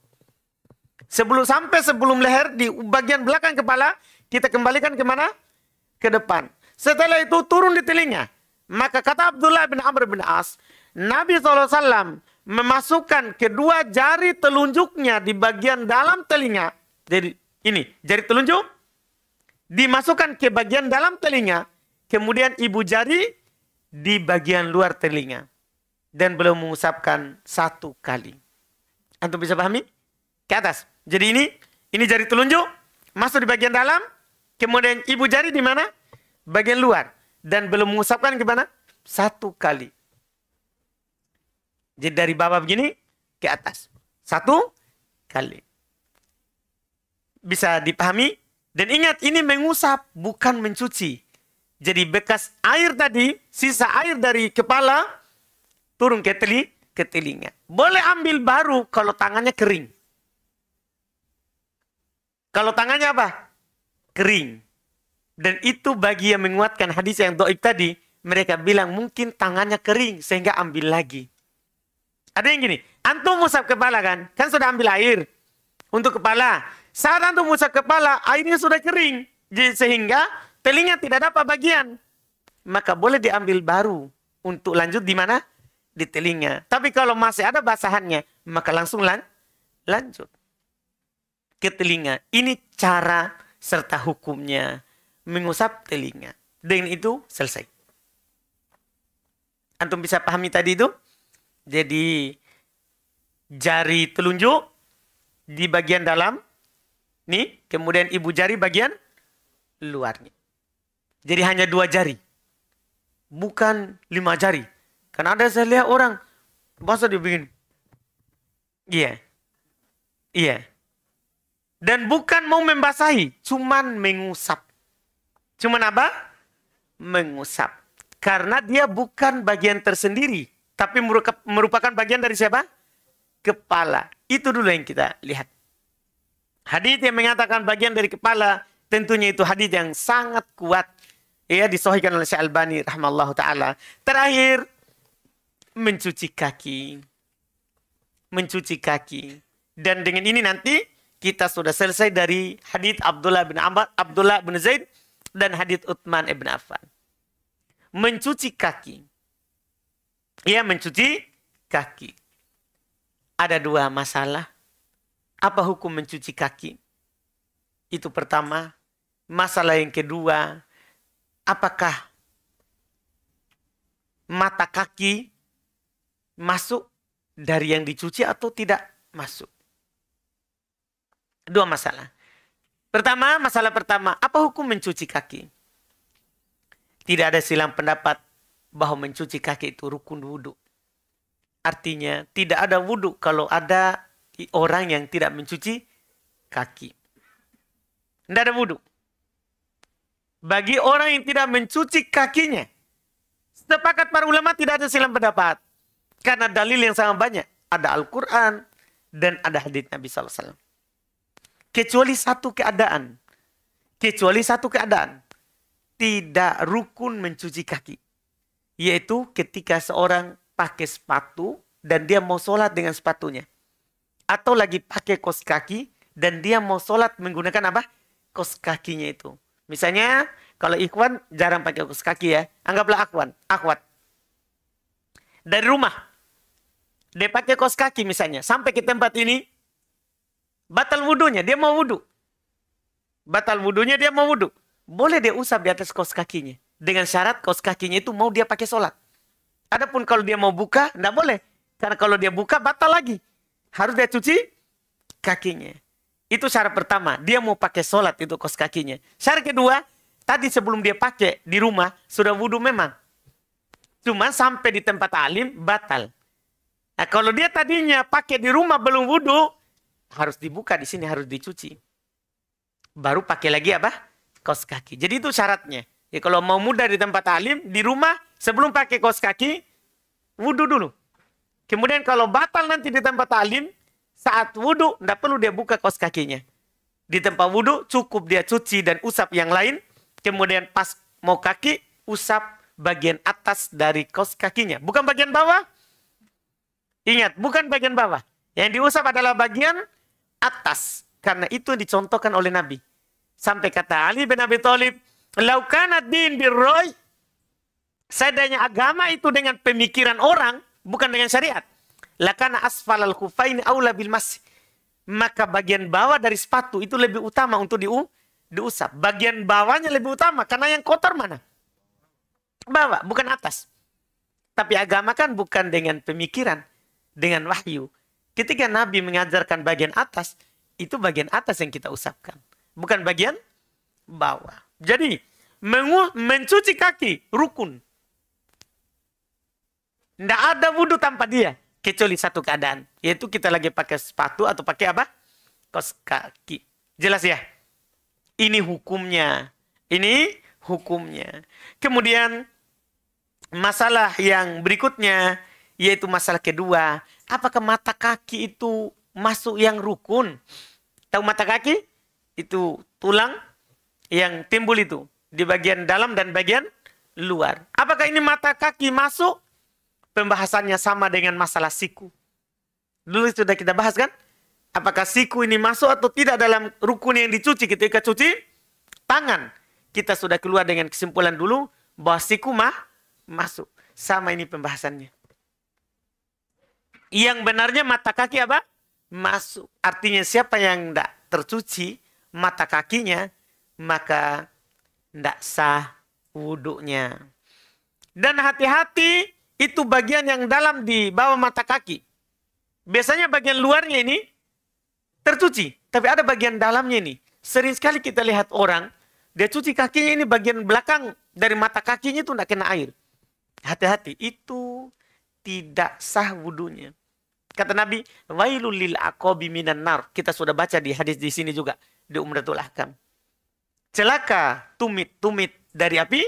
Sebelum sampai sebelum leher di bagian belakang kepala, kita kembalikan kemana? Ke depan. Setelah itu turun di telinga. Maka kata Abdullah bin Amr bin As, Nabi SAW memasukkan kedua jari telunjuknya di bagian dalam telinga. Jadi ini jari telunjuk dimasukkan ke bagian dalam telinga, kemudian ibu jari di bagian luar telinga dan belum mengusapkan satu kali. Antum bisa pahami? Ke atas. Jadi ini ini jari telunjuk masuk di bagian dalam, kemudian ibu jari di mana? Bagian luar dan belum mengusapkan ke mana? Satu kali. Jadi dari bawah begini ke atas. Satu kali bisa dipahami. Dan ingat ini mengusap bukan mencuci. Jadi bekas air tadi, sisa air dari kepala turun ke telinga, ke telinga. Boleh ambil baru kalau tangannya kering. Kalau tangannya apa? Kering. Dan itu bagi yang menguatkan hadis yang doib tadi. Mereka bilang mungkin tangannya kering sehingga ambil lagi. Ada yang gini, antum musab kepala kan? Kan sudah ambil air untuk kepala. Saat antum mengusap kepala, airnya sudah kering. Sehingga telinga tidak dapat bagian. Maka boleh diambil baru. Untuk lanjut di mana? Di telinga. Tapi kalau masih ada basahannya, maka langsung lan lanjut. Ke telinga. Ini cara serta hukumnya mengusap telinga. Dengan itu selesai. Antum bisa pahami tadi itu? Jadi jari telunjuk di bagian dalam ini kemudian ibu jari bagian luarnya. Jadi hanya dua jari. Bukan lima jari. Karena ada saya lihat orang, masa dia begini? Iya. Yeah. Iya. Yeah. Dan bukan mau membasahi, cuman mengusap. Cuman apa? Mengusap. Karena dia bukan bagian tersendiri, tapi merupakan bagian dari siapa? Kepala. Itu dulu yang kita lihat. Hadis yang mengatakan bagian dari kepala tentunya itu hadis yang sangat kuat ya disohikan oleh Syekh Albani rahimallahu taala. Terakhir mencuci kaki. Mencuci kaki. Dan dengan ini nanti kita sudah selesai dari hadis Abdullah bin Amr, Abdullah bin Zaid dan hadis Utsman ibn Affan. Mencuci kaki. Ya, mencuci kaki. Ada dua masalah apa hukum mencuci kaki? Itu pertama. Masalah yang kedua, apakah mata kaki masuk dari yang dicuci atau tidak masuk? Dua masalah. Pertama, masalah pertama, apa hukum mencuci kaki? Tidak ada silang pendapat bahwa mencuci kaki itu rukun wudhu. Artinya, tidak ada wudhu kalau ada orang yang tidak mencuci kaki. Tidak ada wudhu. Bagi orang yang tidak mencuci kakinya, sepakat para ulama tidak ada silang pendapat. Karena dalil yang sangat banyak. Ada Al-Quran dan ada hadits Nabi SAW. Kecuali satu keadaan. Kecuali satu keadaan. Tidak rukun mencuci kaki. Yaitu ketika seorang pakai sepatu dan dia mau sholat dengan sepatunya atau lagi pakai kos kaki dan dia mau sholat menggunakan apa? Kos kakinya itu. Misalnya kalau ikhwan jarang pakai kos kaki ya. Anggaplah akwan, akwat. Dari rumah. Dia pakai kos kaki misalnya. Sampai ke tempat ini. Batal wudhunya. Dia mau wudhu. Batal wudhunya dia mau wudhu. Boleh dia usap di atas kos kakinya. Dengan syarat kos kakinya itu mau dia pakai sholat. Adapun kalau dia mau buka, tidak boleh. Karena kalau dia buka, batal lagi harus dia cuci kakinya. Itu syarat pertama, dia mau pakai sholat itu kos kakinya. Syarat kedua, tadi sebelum dia pakai di rumah, sudah wudhu memang. Cuma sampai di tempat alim, batal. Nah kalau dia tadinya pakai di rumah belum wudhu, harus dibuka di sini, harus dicuci. Baru pakai lagi apa? Kos kaki. Jadi itu syaratnya. Ya, kalau mau mudah di tempat alim, di rumah sebelum pakai kos kaki, wudhu dulu. Kemudian kalau batal nanti di tempat talim, saat wudhu tidak perlu dia buka kos kakinya. Di tempat wudhu cukup dia cuci dan usap yang lain. Kemudian pas mau kaki, usap bagian atas dari kos kakinya. Bukan bagian bawah. Ingat, bukan bagian bawah. Yang diusap adalah bagian atas. Karena itu dicontohkan oleh Nabi. Sampai kata Ali bin Abi Thalib, "Laukanat din birroy." sedanya agama itu dengan pemikiran orang, bukan dengan syariat. Lakana asfal al kufain aula bil masih. Maka bagian bawah dari sepatu itu lebih utama untuk diu diusap. Bagian bawahnya lebih utama karena yang kotor mana? Bawah, bukan atas. Tapi agama kan bukan dengan pemikiran, dengan wahyu. Ketika Nabi mengajarkan bagian atas, itu bagian atas yang kita usapkan, bukan bagian bawah. Jadi, mencuci kaki rukun tidak ada wudhu tanpa dia. Kecuali satu keadaan. Yaitu kita lagi pakai sepatu atau pakai apa? Kos kaki. Jelas ya? Ini hukumnya. Ini hukumnya. Kemudian masalah yang berikutnya yaitu masalah kedua. Apakah mata kaki itu masuk yang rukun? Tahu mata kaki? Itu tulang yang timbul itu di bagian dalam dan bagian luar. Apakah ini mata kaki masuk pembahasannya sama dengan masalah siku. Dulu sudah kita bahas kan? Apakah siku ini masuk atau tidak dalam rukun yang dicuci ketika cuci tangan? Kita sudah keluar dengan kesimpulan dulu bahwa siku mah masuk. Sama ini pembahasannya. Yang benarnya mata kaki apa? Masuk. Artinya siapa yang tidak tercuci mata kakinya, maka tidak sah wuduknya. Dan hati-hati itu bagian yang dalam di bawah mata kaki. Biasanya bagian luarnya ini tercuci, tapi ada bagian dalamnya ini. Sering sekali kita lihat orang, dia cuci kakinya ini bagian belakang dari mata kakinya itu tidak kena air. Hati-hati, itu tidak sah wudhunya. Kata Nabi, wailul lil minan nar. Kita sudah baca di hadis di sini juga. Di Umratul Ahkam. Celaka tumit-tumit dari api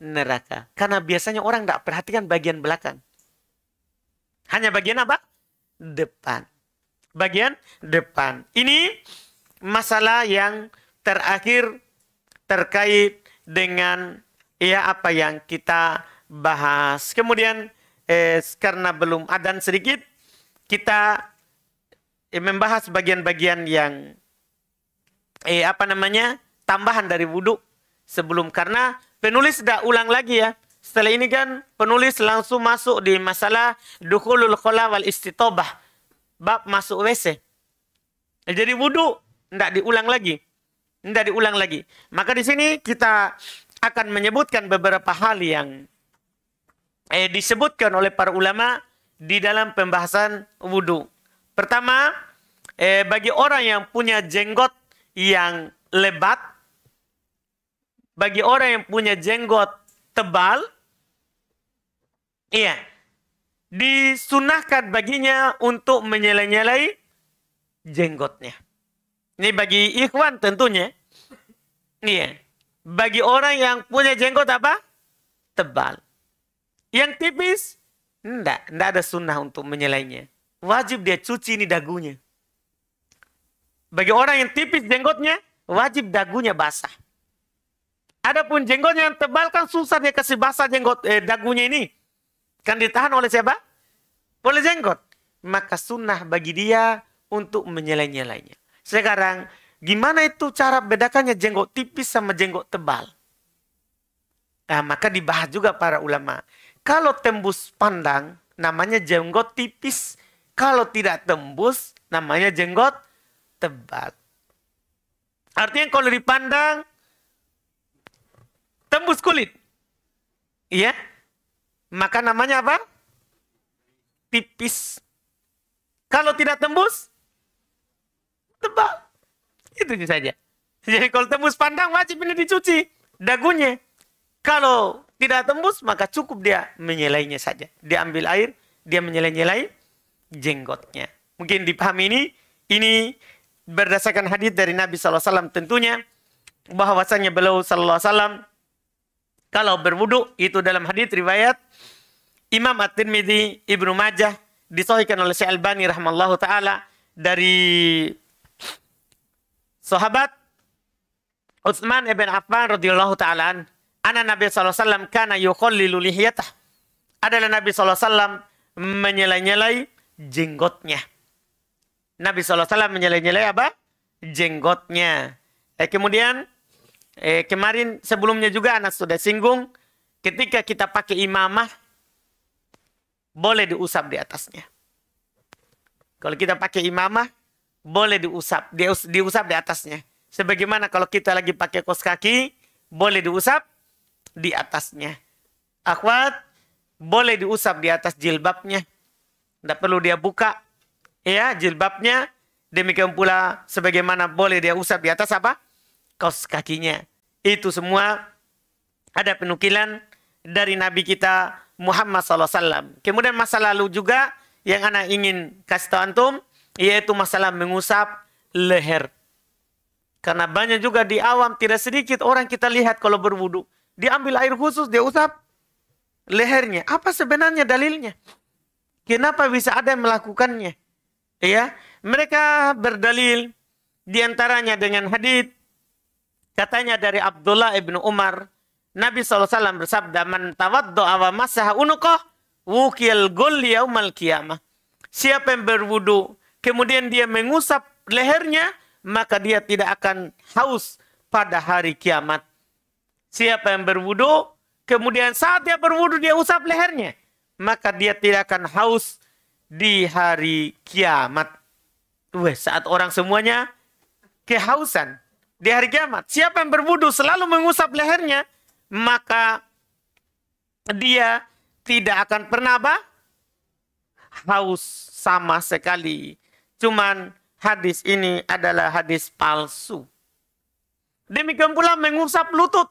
neraka. Karena biasanya orang tidak perhatikan bagian belakang. Hanya bagian apa? Depan. Bagian depan. Ini masalah yang terakhir terkait dengan ya apa yang kita bahas. Kemudian eh, karena belum adan sedikit, kita eh, membahas bagian-bagian yang eh, apa namanya tambahan dari wudhu sebelum karena Penulis tidak ulang lagi ya. Setelah ini kan penulis langsung masuk di masalah dukulul khola wal istitobah. Bab masuk WC. Jadi wudhu tidak diulang lagi. Tidak diulang lagi. Maka di sini kita akan menyebutkan beberapa hal yang eh, disebutkan oleh para ulama di dalam pembahasan wudhu. Pertama, eh, bagi orang yang punya jenggot yang lebat, bagi orang yang punya jenggot tebal, iya, disunahkan baginya untuk menyele nyelai jenggotnya. Ini bagi ikhwan tentunya. Iya. Bagi orang yang punya jenggot apa? Tebal. Yang tipis? Enggak. Enggak ada sunnah untuk menyelainya. Wajib dia cuci ini dagunya. Bagi orang yang tipis jenggotnya, wajib dagunya basah. Adapun jenggotnya yang tebal kan susah dia kasih basah jenggot eh, dagunya ini. Kan ditahan oleh siapa? Oleh jenggot. Maka sunnah bagi dia untuk menyelai-nyelainya. Sekarang, gimana itu cara bedakannya jenggot tipis sama jenggot tebal? Nah, maka dibahas juga para ulama. Kalau tembus pandang, namanya jenggot tipis. Kalau tidak tembus, namanya jenggot tebal. Artinya kalau dipandang, tembus kulit. Iya? Maka namanya apa? tipis. Kalau tidak tembus, tebal. Itu saja. Jadi kalau tembus pandang wajib ini dicuci dagunya. Kalau tidak tembus maka cukup dia menyelainya saja. Dia ambil air, dia menyelai-nyelai jenggotnya. Mungkin dipahami ini, ini berdasarkan hadis dari Nabi SAW tentunya bahwasanya beliau SAW kalau berwudu itu dalam hadis riwayat Imam At-Tirmidzi, Ibnu Majah disahihkan oleh Syekh Albani rahimallahu taala dari sahabat Utsman ibn Affan radhiyallahu taala anna Nabi SAW karena yukhallilu Adalah Nabi SAW menyelai-nyelai jenggotnya. Nabi SAW menyelai-nyelai apa? Jenggotnya. Eh, kemudian eh, kemarin sebelumnya juga anak sudah singgung ketika kita pakai imamah boleh diusap di atasnya. Kalau kita pakai imamah boleh diusap, dius, diusap di atasnya. Sebagaimana kalau kita lagi pakai kos kaki boleh diusap di atasnya. Akhwat boleh diusap di atas jilbabnya. Tidak perlu dia buka ya jilbabnya. Demikian pula sebagaimana boleh dia usap di atas apa? Kaos kakinya. Itu semua ada penukilan dari Nabi kita Muhammad SAW. Kemudian masa lalu juga yang anak ingin kasih tahu antum, yaitu masalah mengusap leher. Karena banyak juga di awam tidak sedikit orang kita lihat kalau berwudu. diambil air khusus, dia usap lehernya. Apa sebenarnya dalilnya? Kenapa bisa ada yang melakukannya? Ya, mereka berdalil diantaranya dengan hadis Katanya dari Abdullah ibnu Umar, Nabi SAW bersabda, Man doa wa masaha unukoh, wukil gul yaumal kiamah. Siapa yang berwudu, kemudian dia mengusap lehernya, maka dia tidak akan haus pada hari kiamat. Siapa yang berwudu, kemudian saat dia berwudu dia usap lehernya, maka dia tidak akan haus di hari kiamat. Wah, saat orang semuanya kehausan di hari kiamat. Siapa yang berwudu selalu mengusap lehernya, maka dia tidak akan pernah apa? haus sama sekali. Cuman hadis ini adalah hadis palsu. Demikian pula mengusap lutut.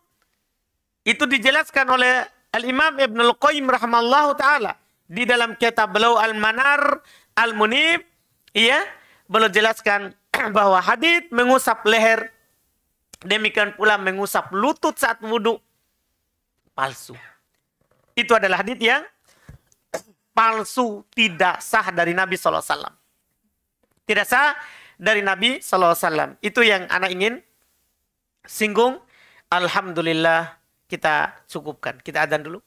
Itu dijelaskan oleh Al-Imam Ibn Al-Qayyim rahmallahu taala di dalam kitab beliau Al-Manar Al-Munib, ya, beliau jelaskan bahwa hadis mengusap leher Demikian pula mengusap lutut saat wudhu. Palsu. Itu adalah hadis yang palsu tidak sah dari Nabi SAW. Tidak sah dari Nabi SAW. Itu yang anak ingin singgung. Alhamdulillah kita cukupkan. Kita adan dulu.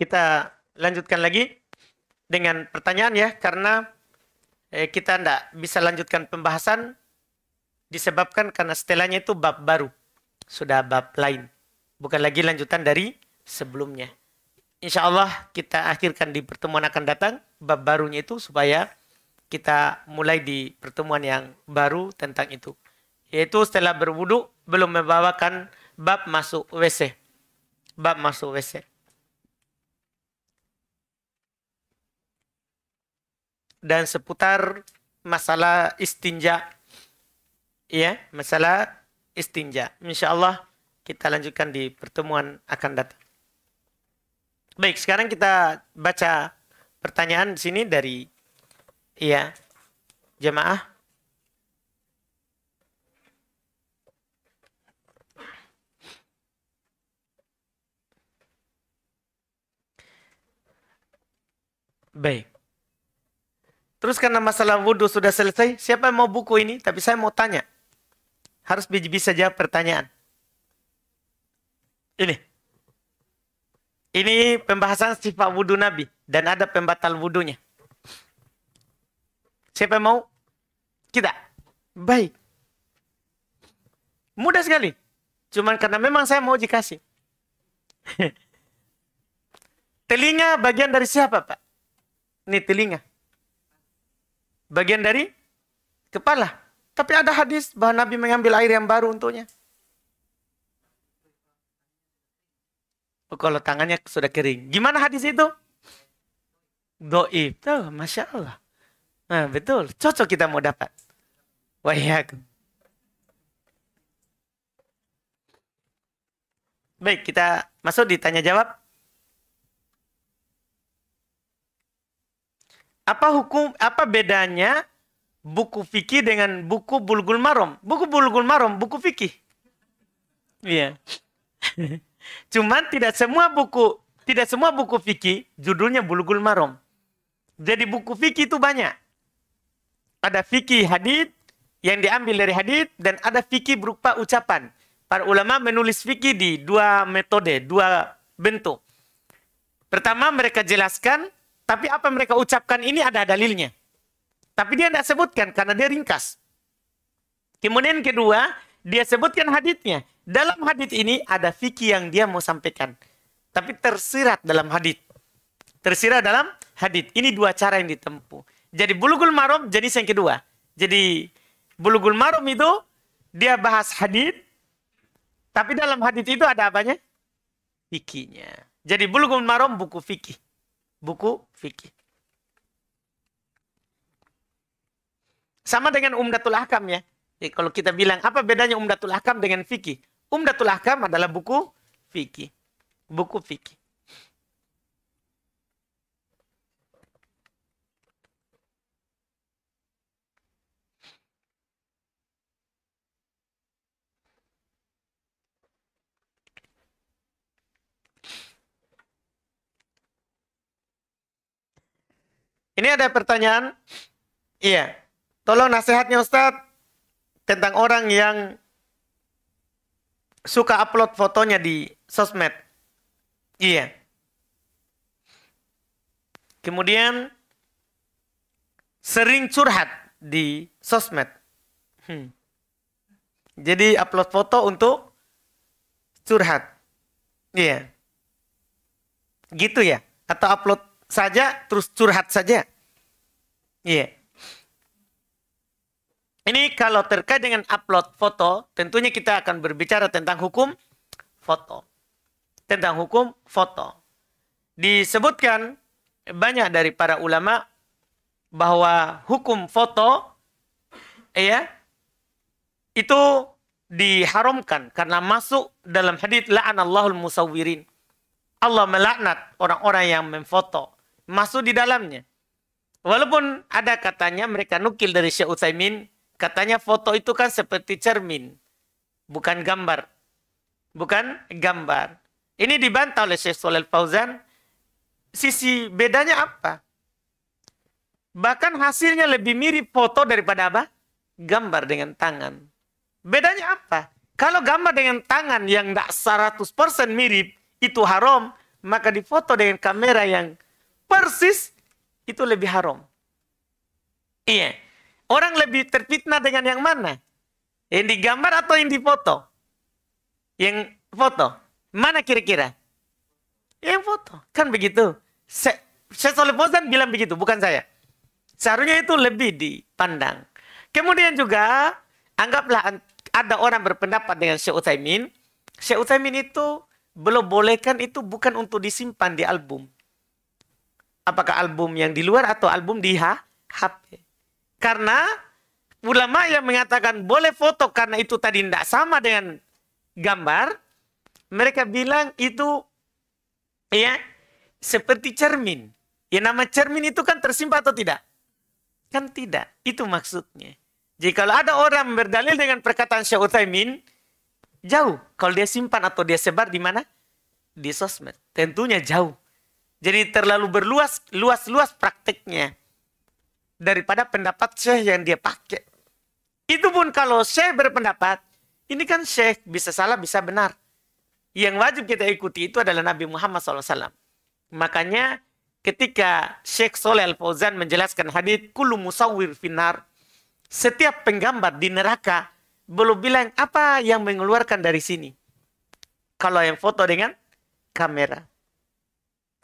kita lanjutkan lagi dengan pertanyaan ya karena eh, kita tidak bisa lanjutkan pembahasan disebabkan karena setelahnya itu bab baru sudah bab lain bukan lagi lanjutan dari sebelumnya insya Allah kita akhirkan di pertemuan akan datang bab barunya itu supaya kita mulai di pertemuan yang baru tentang itu yaitu setelah berwudu belum membawakan bab masuk WC bab masuk WC dan seputar masalah istinja. Ya, masalah istinja. Insya Allah kita lanjutkan di pertemuan akan datang. Baik, sekarang kita baca pertanyaan di sini dari ya jemaah. Baik. Terus karena masalah wudhu sudah selesai, siapa yang mau buku ini? Tapi saya mau tanya. Harus bisa jawab pertanyaan. Ini. Ini pembahasan sifat wudhu Nabi. Dan ada pembatal wudhunya. Siapa yang mau? Kita. Baik. Mudah sekali. Cuman karena memang saya mau dikasih. telinga bagian dari siapa, Pak? Ini telinga bagian dari kepala. Tapi ada hadis bahwa Nabi mengambil air yang baru untuknya. Oh, kalau tangannya sudah kering. Gimana hadis itu? Doib. Tuh, Masya Allah. Nah, betul. Cocok kita mau dapat. Wahiyakum. Baik, kita masuk ditanya jawab. apa hukum apa bedanya buku fikih dengan buku bulgul marom? Buku bulgul marom buku fikih. Iya. Cuman tidak semua buku tidak semua buku fikih judulnya bulgul marom. Jadi buku fikih itu banyak. Ada fikih hadith yang diambil dari hadith dan ada fikih berupa ucapan. Para ulama menulis fikih di dua metode, dua bentuk. Pertama mereka jelaskan tapi apa yang mereka ucapkan ini ada dalilnya. Tapi dia tidak sebutkan karena dia ringkas. Kemudian kedua, dia sebutkan haditnya. Dalam hadit ini ada fikih yang dia mau sampaikan. Tapi tersirat dalam hadit. Tersirat dalam hadit. Ini dua cara yang ditempuh. Jadi bulugul marom jenis yang kedua. Jadi bulugul marom itu dia bahas hadit. Tapi dalam hadit itu ada apanya? Fikinya. Jadi bulugul marom buku fikih buku fikih. Sama dengan Umdatul Hakam ya. Jadi kalau kita bilang apa bedanya Umdatul Hakam dengan fikih? Umdatul Hakam adalah buku fikih. Buku fikih. Ini ada pertanyaan. Iya. Tolong nasihatnya Ustadz tentang orang yang suka upload fotonya di sosmed. Iya. Kemudian sering curhat di sosmed. Hmm. Jadi upload foto untuk curhat. Iya. Gitu ya. Atau upload saja terus curhat saja. Iya. Ini kalau terkait dengan upload foto, tentunya kita akan berbicara tentang hukum foto. Tentang hukum foto. Disebutkan banyak dari para ulama bahwa hukum foto ya itu diharamkan karena masuk dalam hadis la'anallahul musawwirin. Allah melaknat orang-orang yang memfoto. Masuk di dalamnya. Walaupun ada katanya mereka nukil dari Syekh Utsaimin, katanya foto itu kan seperti cermin, bukan gambar. Bukan gambar. Ini dibantah oleh Syekh Solel Fauzan. Sisi bedanya apa? Bahkan hasilnya lebih mirip foto daripada apa? Gambar dengan tangan. Bedanya apa? Kalau gambar dengan tangan yang tidak 100% mirip, itu haram. Maka difoto dengan kamera yang persis itu lebih haram. Iya. Orang lebih terfitnah dengan yang mana? Yang digambar atau yang difoto? Yang foto. Mana kira-kira? Yang foto. Kan begitu. Saya, saya Soleh bilang begitu, bukan saya. Seharusnya itu lebih dipandang. Kemudian juga, anggaplah ada orang berpendapat dengan Syekh Utsaimin. Syekh Utsaimin itu belum bolehkan itu bukan untuk disimpan di album apakah album yang di luar atau album di HP. Karena ulama yang mengatakan boleh foto karena itu tadi tidak sama dengan gambar, mereka bilang itu ya seperti cermin. Ya nama cermin itu kan tersimpan atau tidak? Kan tidak. Itu maksudnya. Jadi kalau ada orang berdalil dengan perkataan Syekh Utsaimin, jauh. Kalau dia simpan atau dia sebar di mana? Di sosmed. Tentunya jauh. Jadi terlalu berluas, luas-luas prakteknya daripada pendapat syekh yang dia pakai. Itu pun kalau syekh berpendapat, ini kan syekh bisa salah bisa benar. Yang wajib kita ikuti itu adalah Nabi Muhammad SAW. Makanya ketika Syekh Soleh Al Fauzan menjelaskan hadis kulu musawir finar, setiap penggambar di neraka belum bilang apa yang mengeluarkan dari sini. Kalau yang foto dengan kamera.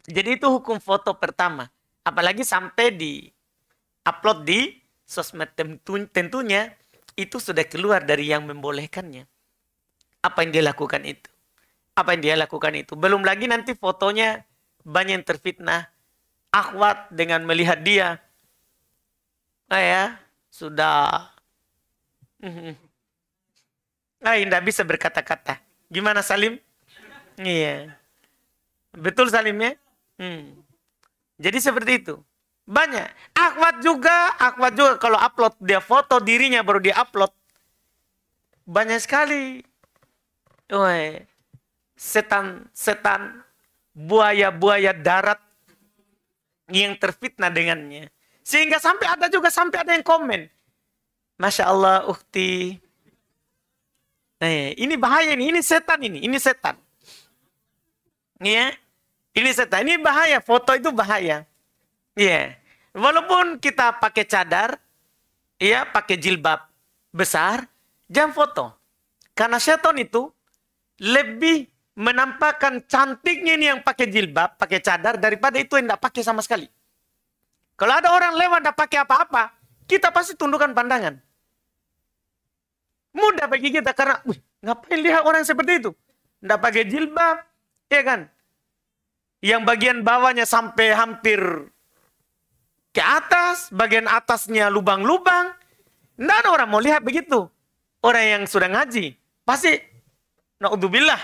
Jadi itu hukum foto pertama. Apalagi sampai di upload di sosmed tentunya itu sudah keluar dari yang membolehkannya. Apa yang dia lakukan itu? Apa yang dia lakukan itu? Belum lagi nanti fotonya banyak yang terfitnah. Akhwat dengan melihat dia. Nah ya, sudah. Nah, tidak bisa berkata-kata. Gimana Salim? Iya. Betul Salim ya? Hmm. Jadi seperti itu. Banyak. Akwat juga, akwat juga kalau upload dia foto dirinya baru dia upload. Banyak sekali. Woi. Setan, setan, buaya-buaya darat yang terfitnah dengannya. Sehingga sampai ada juga sampai ada yang komen. Masya Allah, ukti. Nah, ini bahaya nih, ini setan ini, ini setan. Ya, ini setan, ini bahaya, foto itu bahaya. Iya. Yeah. Walaupun kita pakai cadar, ya pakai jilbab besar, jangan foto. Karena setan itu lebih menampakkan cantiknya ini yang pakai jilbab, pakai cadar daripada itu yang tidak pakai sama sekali. Kalau ada orang lewat tidak pakai apa-apa, kita pasti tundukkan pandangan. Mudah bagi kita karena, wih, ngapain lihat orang seperti itu? Tidak pakai jilbab, ya kan? yang bagian bawahnya sampai hampir ke atas, bagian atasnya lubang-lubang. Tidak ada orang mau lihat begitu. Orang yang sudah ngaji, pasti na'udzubillah.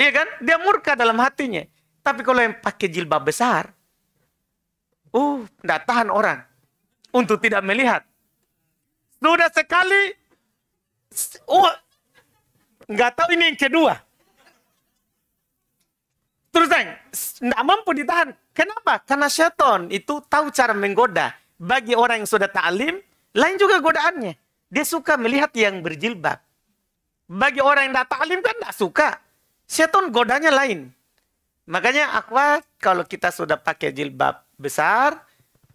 Iya kan? Dia murka dalam hatinya. Tapi kalau yang pakai jilbab besar, uh, tidak tahan orang untuk tidak melihat. Sudah sekali, uh, nggak tahu ini yang kedua. Frank, tidak mampu ditahan. Kenapa? Karena syaitan itu tahu cara menggoda. Bagi orang yang sudah taalim lain juga godaannya. Dia suka melihat yang berjilbab. Bagi orang yang tidak taalim kan tidak suka. Syaitan godanya lain. Makanya aku kalau kita sudah pakai jilbab besar,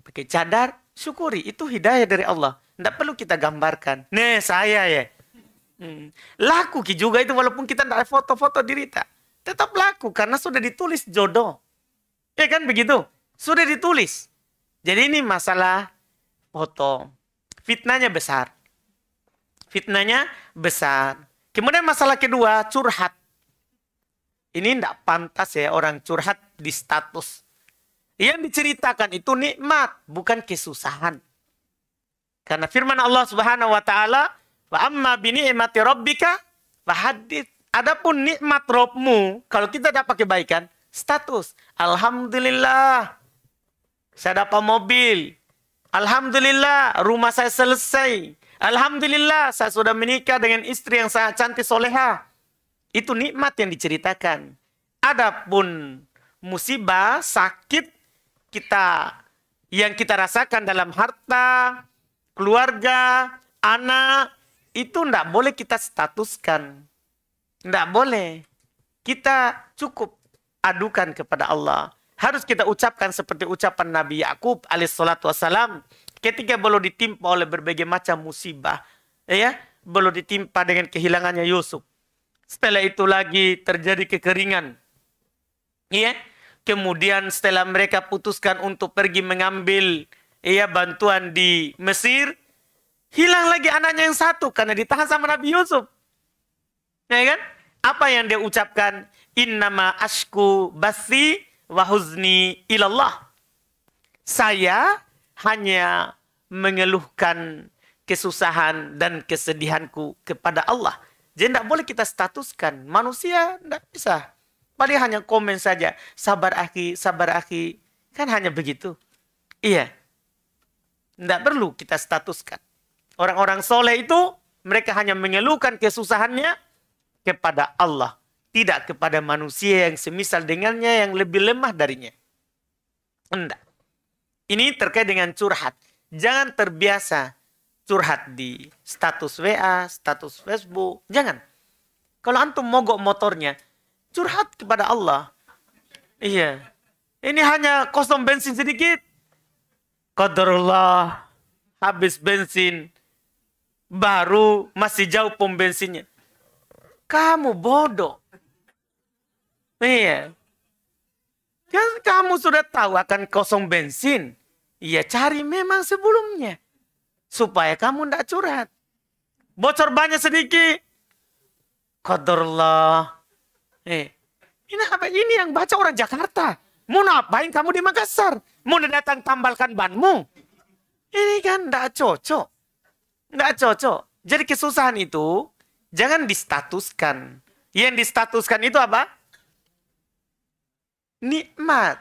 pakai cadar, syukuri. Itu hidayah dari Allah. Tidak perlu kita gambarkan. Nih saya ya. Hmm. Laku juga itu walaupun kita tidak foto-foto diri tak tetap laku karena sudah ditulis jodoh. Ya kan begitu? Sudah ditulis. Jadi ini masalah foto. Fitnahnya besar. Fitnahnya besar. Kemudian masalah kedua, curhat. Ini tidak pantas ya orang curhat di status. Yang diceritakan itu nikmat, bukan kesusahan. Karena firman Allah Subhanahu wa taala, "Wa amma bini ni'mati rabbika fahaddits." Adapun nikmat robmu, kalau kita dapat kebaikan, status. Alhamdulillah, saya dapat mobil. Alhamdulillah, rumah saya selesai. Alhamdulillah, saya sudah menikah dengan istri yang sangat cantik soleha. Itu nikmat yang diceritakan. Adapun musibah, sakit, kita yang kita rasakan dalam harta, keluarga, anak, itu tidak boleh kita statuskan. Tidak boleh. Kita cukup adukan kepada Allah. Harus kita ucapkan seperti ucapan Nabi Yakub alaihissalatu wassalam ketika belum ditimpa oleh berbagai macam musibah. Ya, belum ditimpa dengan kehilangannya Yusuf. Setelah itu lagi terjadi kekeringan. Iya. Kemudian setelah mereka putuskan untuk pergi mengambil iya bantuan di Mesir, hilang lagi anaknya yang satu karena ditahan sama Nabi Yusuf. Ya kan? Apa yang dia ucapkan? Innama asku basi wahuzni ilallah. Saya hanya mengeluhkan kesusahan dan kesedihanku kepada Allah. Jadi tidak boleh kita statuskan. Manusia tidak bisa. Paling hanya komen saja. Sabar aki, sabar aki. Kan hanya begitu. Iya. Tidak perlu kita statuskan. Orang-orang soleh itu mereka hanya mengeluhkan kesusahannya kepada Allah, tidak kepada manusia yang semisal dengannya yang lebih lemah darinya. Tidak. Ini terkait dengan curhat. Jangan terbiasa curhat di status WA, status Facebook. Jangan. Kalau antum mogok motornya, curhat kepada Allah. Iya. Ini hanya kosong bensin sedikit. Qadarullah. Habis bensin. Baru masih jauh pom bensinnya kamu bodoh. Iya. Kan kamu sudah tahu akan kosong bensin. Iya cari memang sebelumnya. Supaya kamu tidak curhat. Bocor banyak sedikit. Qadarullah. Eh, ini apa ini yang baca orang Jakarta? Mau ngapain kamu di Makassar? Mau datang tambalkan banmu? Ini kan tidak cocok. Tidak cocok. Jadi kesusahan itu Jangan distatuskan. Yang distatuskan itu apa? Nikmat.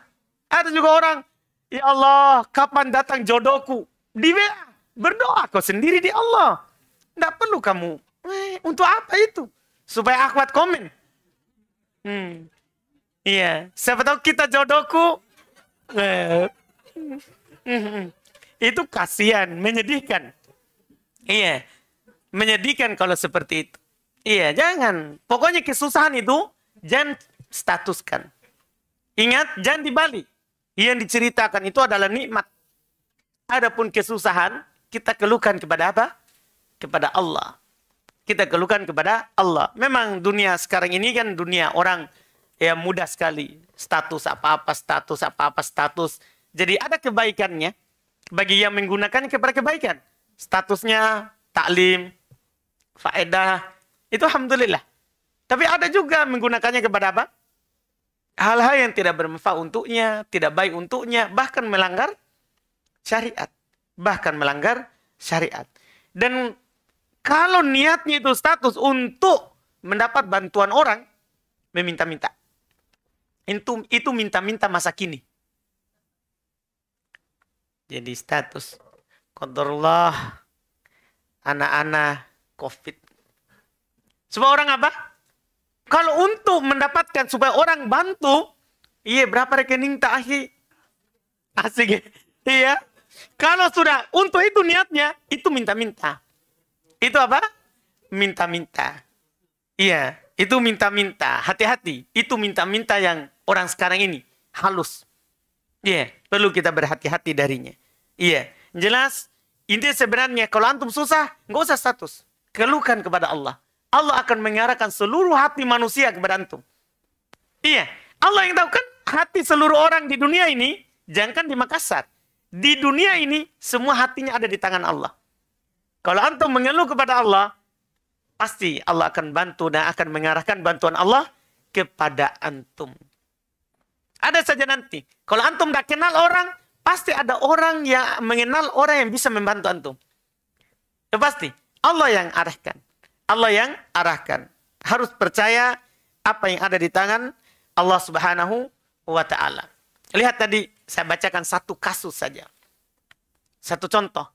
Ada juga orang, ya Allah, kapan datang jodohku? Di WA. Berdoa kau sendiri di Allah. Tidak perlu kamu. Eh, untuk apa itu? Supaya akhwat komen. Hmm. Iya. Siapa tahu kita jodohku. Eh. Hmm, hmm. itu kasihan, menyedihkan. Iya, menyedihkan kalau seperti itu. Iya, jangan. Pokoknya kesusahan itu jangan statuskan. Ingat, jangan dibalik. Yang diceritakan itu adalah nikmat. Adapun kesusahan, kita keluhkan kepada apa? Kepada Allah. Kita keluhkan kepada Allah. Memang dunia sekarang ini kan dunia orang ya mudah sekali. Status apa-apa, status apa-apa, status. Jadi ada kebaikannya bagi yang menggunakan kepada kebaikan. Statusnya taklim, faedah, itu alhamdulillah. Tapi ada juga menggunakannya kepada apa? Hal-hal yang tidak bermanfaat untuknya, tidak baik untuknya, bahkan melanggar syariat. Bahkan melanggar syariat. Dan kalau niatnya itu status untuk mendapat bantuan orang, meminta-minta. Itu minta-minta masa kini. Jadi status. Qadarullah anak-anak COVID. Supaya orang apa? Kalau untuk mendapatkan supaya orang bantu, iya berapa rekening tak ahi? Asik Iya. Kalau sudah untuk itu niatnya, itu minta-minta. Itu apa? Minta-minta. Iya, itu minta-minta. Hati-hati, itu minta-minta yang orang sekarang ini halus. Iya, perlu kita berhati-hati darinya. Iya, jelas. Intinya sebenarnya kalau antum susah, nggak usah status. Keluhkan kepada Allah. Allah akan mengarahkan seluruh hati manusia kepada antum. Iya, Allah yang tahu kan hati seluruh orang di dunia ini, jangan di Makassar. Di dunia ini semua hatinya ada di tangan Allah. Kalau antum mengeluh kepada Allah, pasti Allah akan bantu dan akan mengarahkan bantuan Allah kepada antum. Ada saja nanti. Kalau antum tidak kenal orang, pasti ada orang yang mengenal orang yang bisa membantu antum. Ya pasti. Allah yang arahkan. Allah yang arahkan. Harus percaya apa yang ada di tangan Allah Subhanahu wa taala. Lihat tadi saya bacakan satu kasus saja. Satu contoh.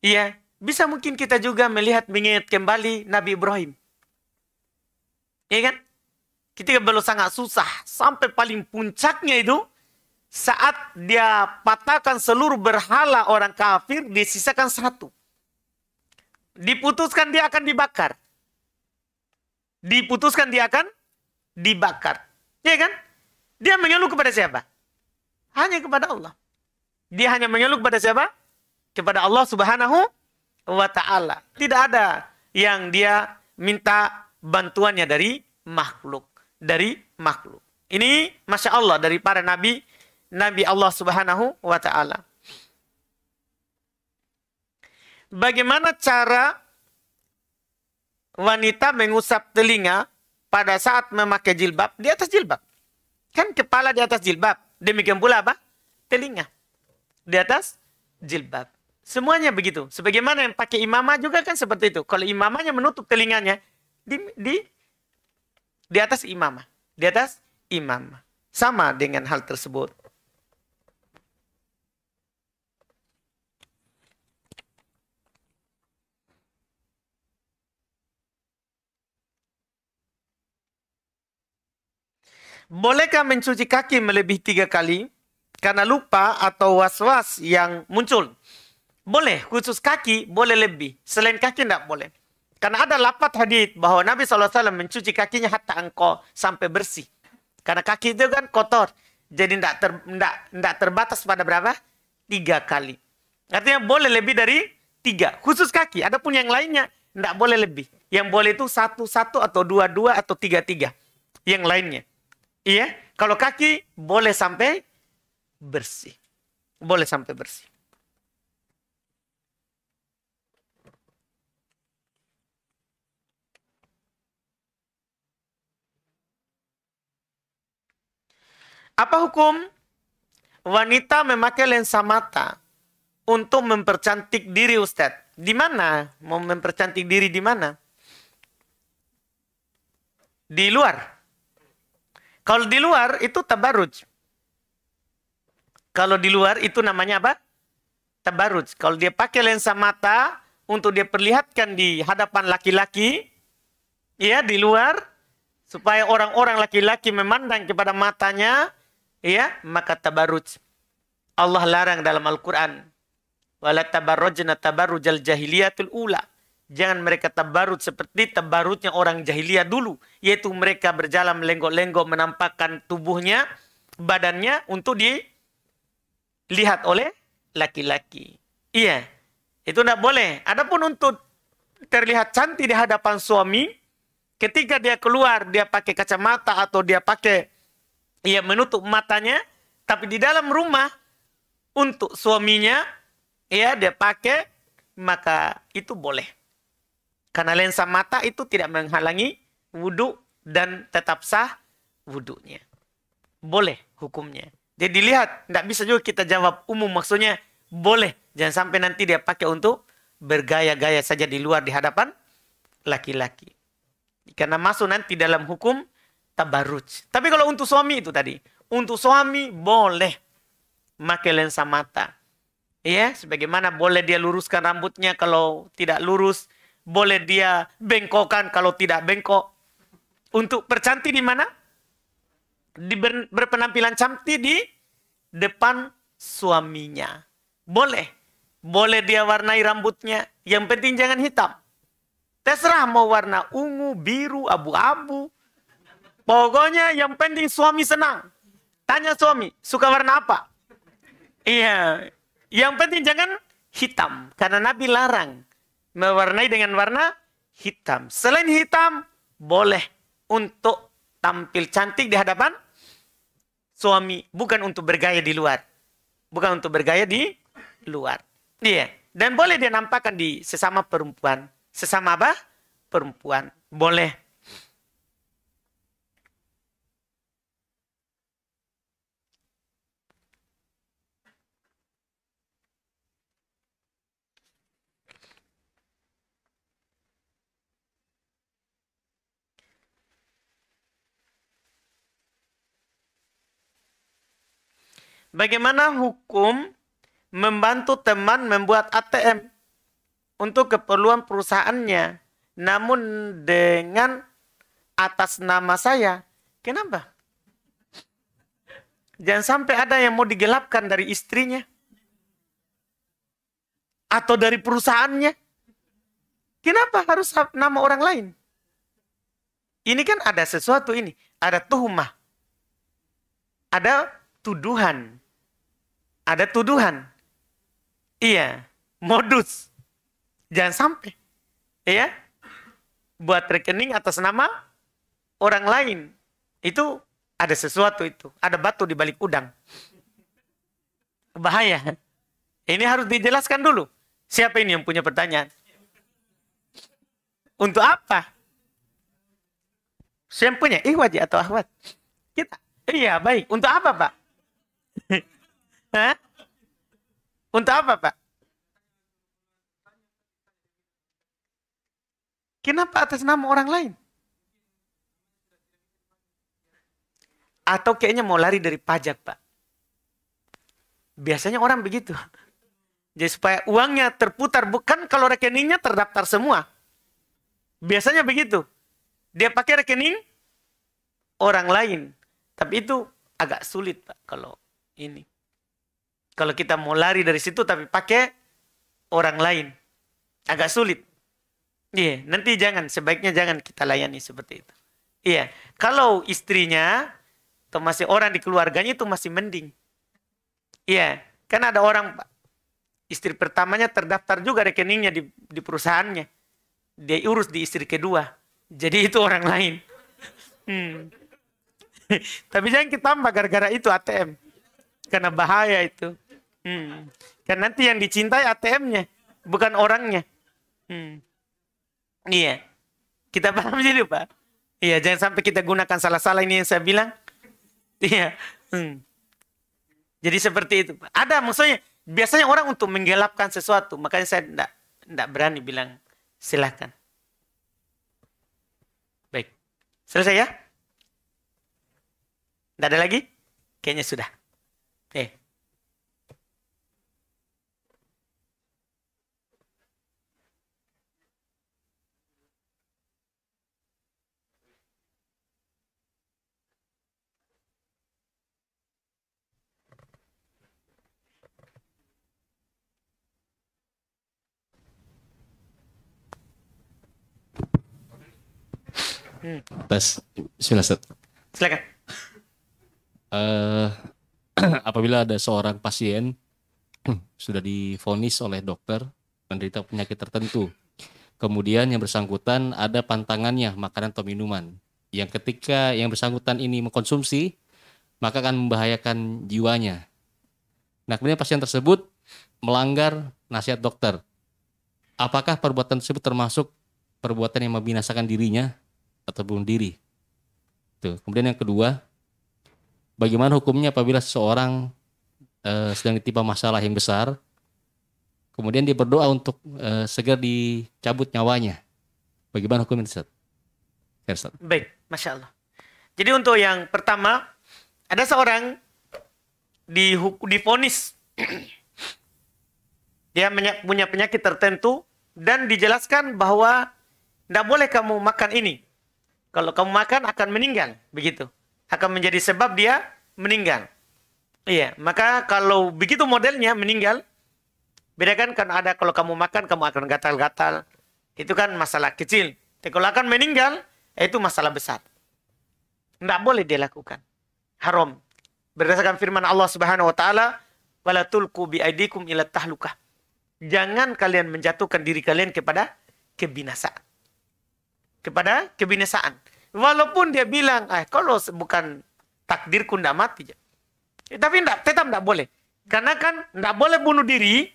Iya, bisa mungkin kita juga melihat mengingat kembali Nabi Ibrahim. Iya kan? Ketika beliau sangat susah sampai paling puncaknya itu saat dia patahkan seluruh berhala orang kafir disisakan satu diputuskan dia akan dibakar. Diputuskan dia akan dibakar. Iya kan? Dia mengeluh kepada siapa? Hanya kepada Allah. Dia hanya mengeluh kepada siapa? Kepada Allah Subhanahu wa taala. Tidak ada yang dia minta bantuannya dari makhluk, dari makhluk. Ini masya Allah dari para nabi, nabi Allah Subhanahu wa taala bagaimana cara wanita mengusap telinga pada saat memakai jilbab di atas jilbab. Kan kepala di atas jilbab. Demikian pula apa? Telinga. Di atas jilbab. Semuanya begitu. Sebagaimana yang pakai imamah juga kan seperti itu. Kalau imamahnya menutup telinganya di di di atas imamah. Di atas imamah, Sama dengan hal tersebut. Bolehkah mencuci kaki melebihi tiga kali karena lupa atau was-was yang muncul? Boleh, khusus kaki boleh lebih. Selain kaki tidak boleh. Karena ada lapat hadith bahwa Nabi SAW mencuci kakinya hatta engkau sampai bersih. Karena kaki itu kan kotor. Jadi tidak ter, enggak, terbatas pada berapa? Tiga kali. Artinya boleh lebih dari tiga. Khusus kaki. Ada pun yang lainnya tidak boleh lebih. Yang boleh itu satu-satu atau dua-dua atau tiga-tiga. Yang lainnya. Iya, kalau ¿eh? kaki boleh sampai bersih. Boleh sampai bersih. Apa hukum wanita memakai lensa mata untuk mempercantik diri Ustadz? Di mana? Mau mempercantik diri di mana? Di luar. Kalau di luar itu tabaruj. Kalau di luar itu namanya apa? Tabaruj. Kalau dia pakai lensa mata untuk dia perlihatkan di hadapan laki-laki, ya di luar supaya orang-orang laki-laki memandang kepada matanya, ya maka tabaruj. Allah larang dalam Al-Qur'an. Wala tabarrujna tabarrujal jahiliyatul ula Jangan mereka tabarut seperti tabarutnya orang jahiliyah dulu. Yaitu mereka berjalan melenggok-lenggok menampakkan tubuhnya, badannya untuk dilihat oleh laki-laki. Iya, itu tidak boleh. Adapun untuk terlihat cantik di hadapan suami, ketika dia keluar, dia pakai kacamata atau dia pakai, ia ya, menutup matanya, tapi di dalam rumah, untuk suaminya, ya dia pakai, maka itu boleh. Karena lensa mata itu tidak menghalangi wudhu dan tetap sah wudhunya. Boleh hukumnya. Jadi dilihat, tidak bisa juga kita jawab umum. Maksudnya boleh. Jangan sampai nanti dia pakai untuk bergaya-gaya saja di luar di hadapan laki-laki. Karena masuk nanti dalam hukum tabaruj. Tapi kalau untuk suami itu tadi, untuk suami boleh pakai lensa mata. Ya, sebagaimana boleh dia luruskan rambutnya kalau tidak lurus, boleh dia bengkokkan kalau tidak bengkok. Untuk bercantik di mana? Di ber, berpenampilan cantik di depan suaminya. Boleh. Boleh dia warnai rambutnya. Yang penting jangan hitam. Terserah mau warna ungu, biru, abu-abu. Pokoknya yang penting suami senang. Tanya suami, suka warna apa? Iya. Yang penting jangan hitam. Karena Nabi larang mewarnai dengan warna hitam. Selain hitam, boleh untuk tampil cantik di hadapan suami, bukan untuk bergaya di luar. Bukan untuk bergaya di luar. Iya. Dan boleh dia nampakkan di sesama perempuan. Sesama apa? Perempuan. Boleh Bagaimana hukum membantu teman membuat ATM untuk keperluan perusahaannya, namun dengan atas nama saya? Kenapa? Jangan sampai ada yang mau digelapkan dari istrinya atau dari perusahaannya. Kenapa harus nama orang lain? Ini kan ada sesuatu ini, ada tuhmah. Ada tuduhan ada tuduhan. Iya, modus. Jangan sampai. Iya. Buat rekening atas nama orang lain. Itu ada sesuatu itu. Ada batu di balik udang. Bahaya. Ini harus dijelaskan dulu. Siapa ini yang punya pertanyaan? Untuk apa? Siapa punya? Ikhwati atau ahwat? Kita. Iya, baik. Untuk apa, Pak? Hah? Untuk apa, Pak? Kenapa atas nama orang lain? Atau kayaknya mau lari dari pajak, Pak. Biasanya orang begitu. Jadi supaya uangnya terputar. Bukan kalau rekeningnya terdaftar semua. Biasanya begitu. Dia pakai rekening orang lain. Tapi itu agak sulit Pak kalau ini. Kalau kita mau lari dari situ tapi pakai orang lain, agak sulit. Iya, yeah, nanti jangan, sebaiknya jangan kita layani seperti itu. Iya, yeah. kalau istrinya atau masih orang di keluarganya itu masih mending. Iya, yeah. kan ada orang istri pertamanya terdaftar juga rekeningnya di, di perusahaannya. Dia urus di istri kedua. Jadi itu orang lain. Hmm. Tapi jangan kita tambah gara-gara itu ATM. Karena bahaya itu. Hmm. Kan nanti yang dicintai ATM-nya, bukan orangnya. Hmm. Iya. Kita paham sih, Pak. Iya, jangan sampai kita gunakan salah-salah ini yang saya bilang. Iya. Hmm. Jadi seperti itu. Ada maksudnya biasanya orang untuk menggelapkan sesuatu, makanya saya tidak tidak berani bilang silahkan. Baik. Selesai ya? Tidak ada lagi? Kayaknya sudah. Hmm. Tes bismillah Ustaz. Silakan. Uh, apabila ada seorang pasien sudah difonis oleh dokter menderita penyakit tertentu. Kemudian yang bersangkutan ada pantangannya makanan atau minuman. Yang ketika yang bersangkutan ini mengkonsumsi, maka akan membahayakan jiwanya. Nah, kemudian pasien tersebut melanggar nasihat dokter. Apakah perbuatan tersebut termasuk perbuatan yang membinasakan dirinya atau bunuh diri. Tuh. Kemudian yang kedua, bagaimana hukumnya apabila seseorang uh, sedang ditimpa masalah yang besar, kemudian dia berdoa untuk uh, segera dicabut nyawanya. Bagaimana hukumnya Ustaz? Ya, Ustaz. Baik, Masya Allah. Jadi untuk yang pertama, ada seorang di difonis dia punya penyakit tertentu dan dijelaskan bahwa tidak boleh kamu makan ini kalau kamu makan akan meninggal, begitu. Akan menjadi sebab dia meninggal. Iya, maka kalau begitu modelnya meninggal, bedakan kan ada kalau kamu makan kamu akan gatal-gatal. Itu kan masalah kecil. Tapi kalau akan meninggal, itu masalah besar. Tidak boleh dia lakukan, Haram. Berdasarkan firman Allah Subhanahu wa taala, "Wala tulqu bi aidikum ila tahlukah." Jangan kalian menjatuhkan diri kalian kepada kebinasaan kepada kebinasaan. Walaupun dia bilang, eh kalau bukan takdirku tidak mati. Ya, tapi enggak, tetap tidak boleh. Karena kan tidak boleh bunuh diri,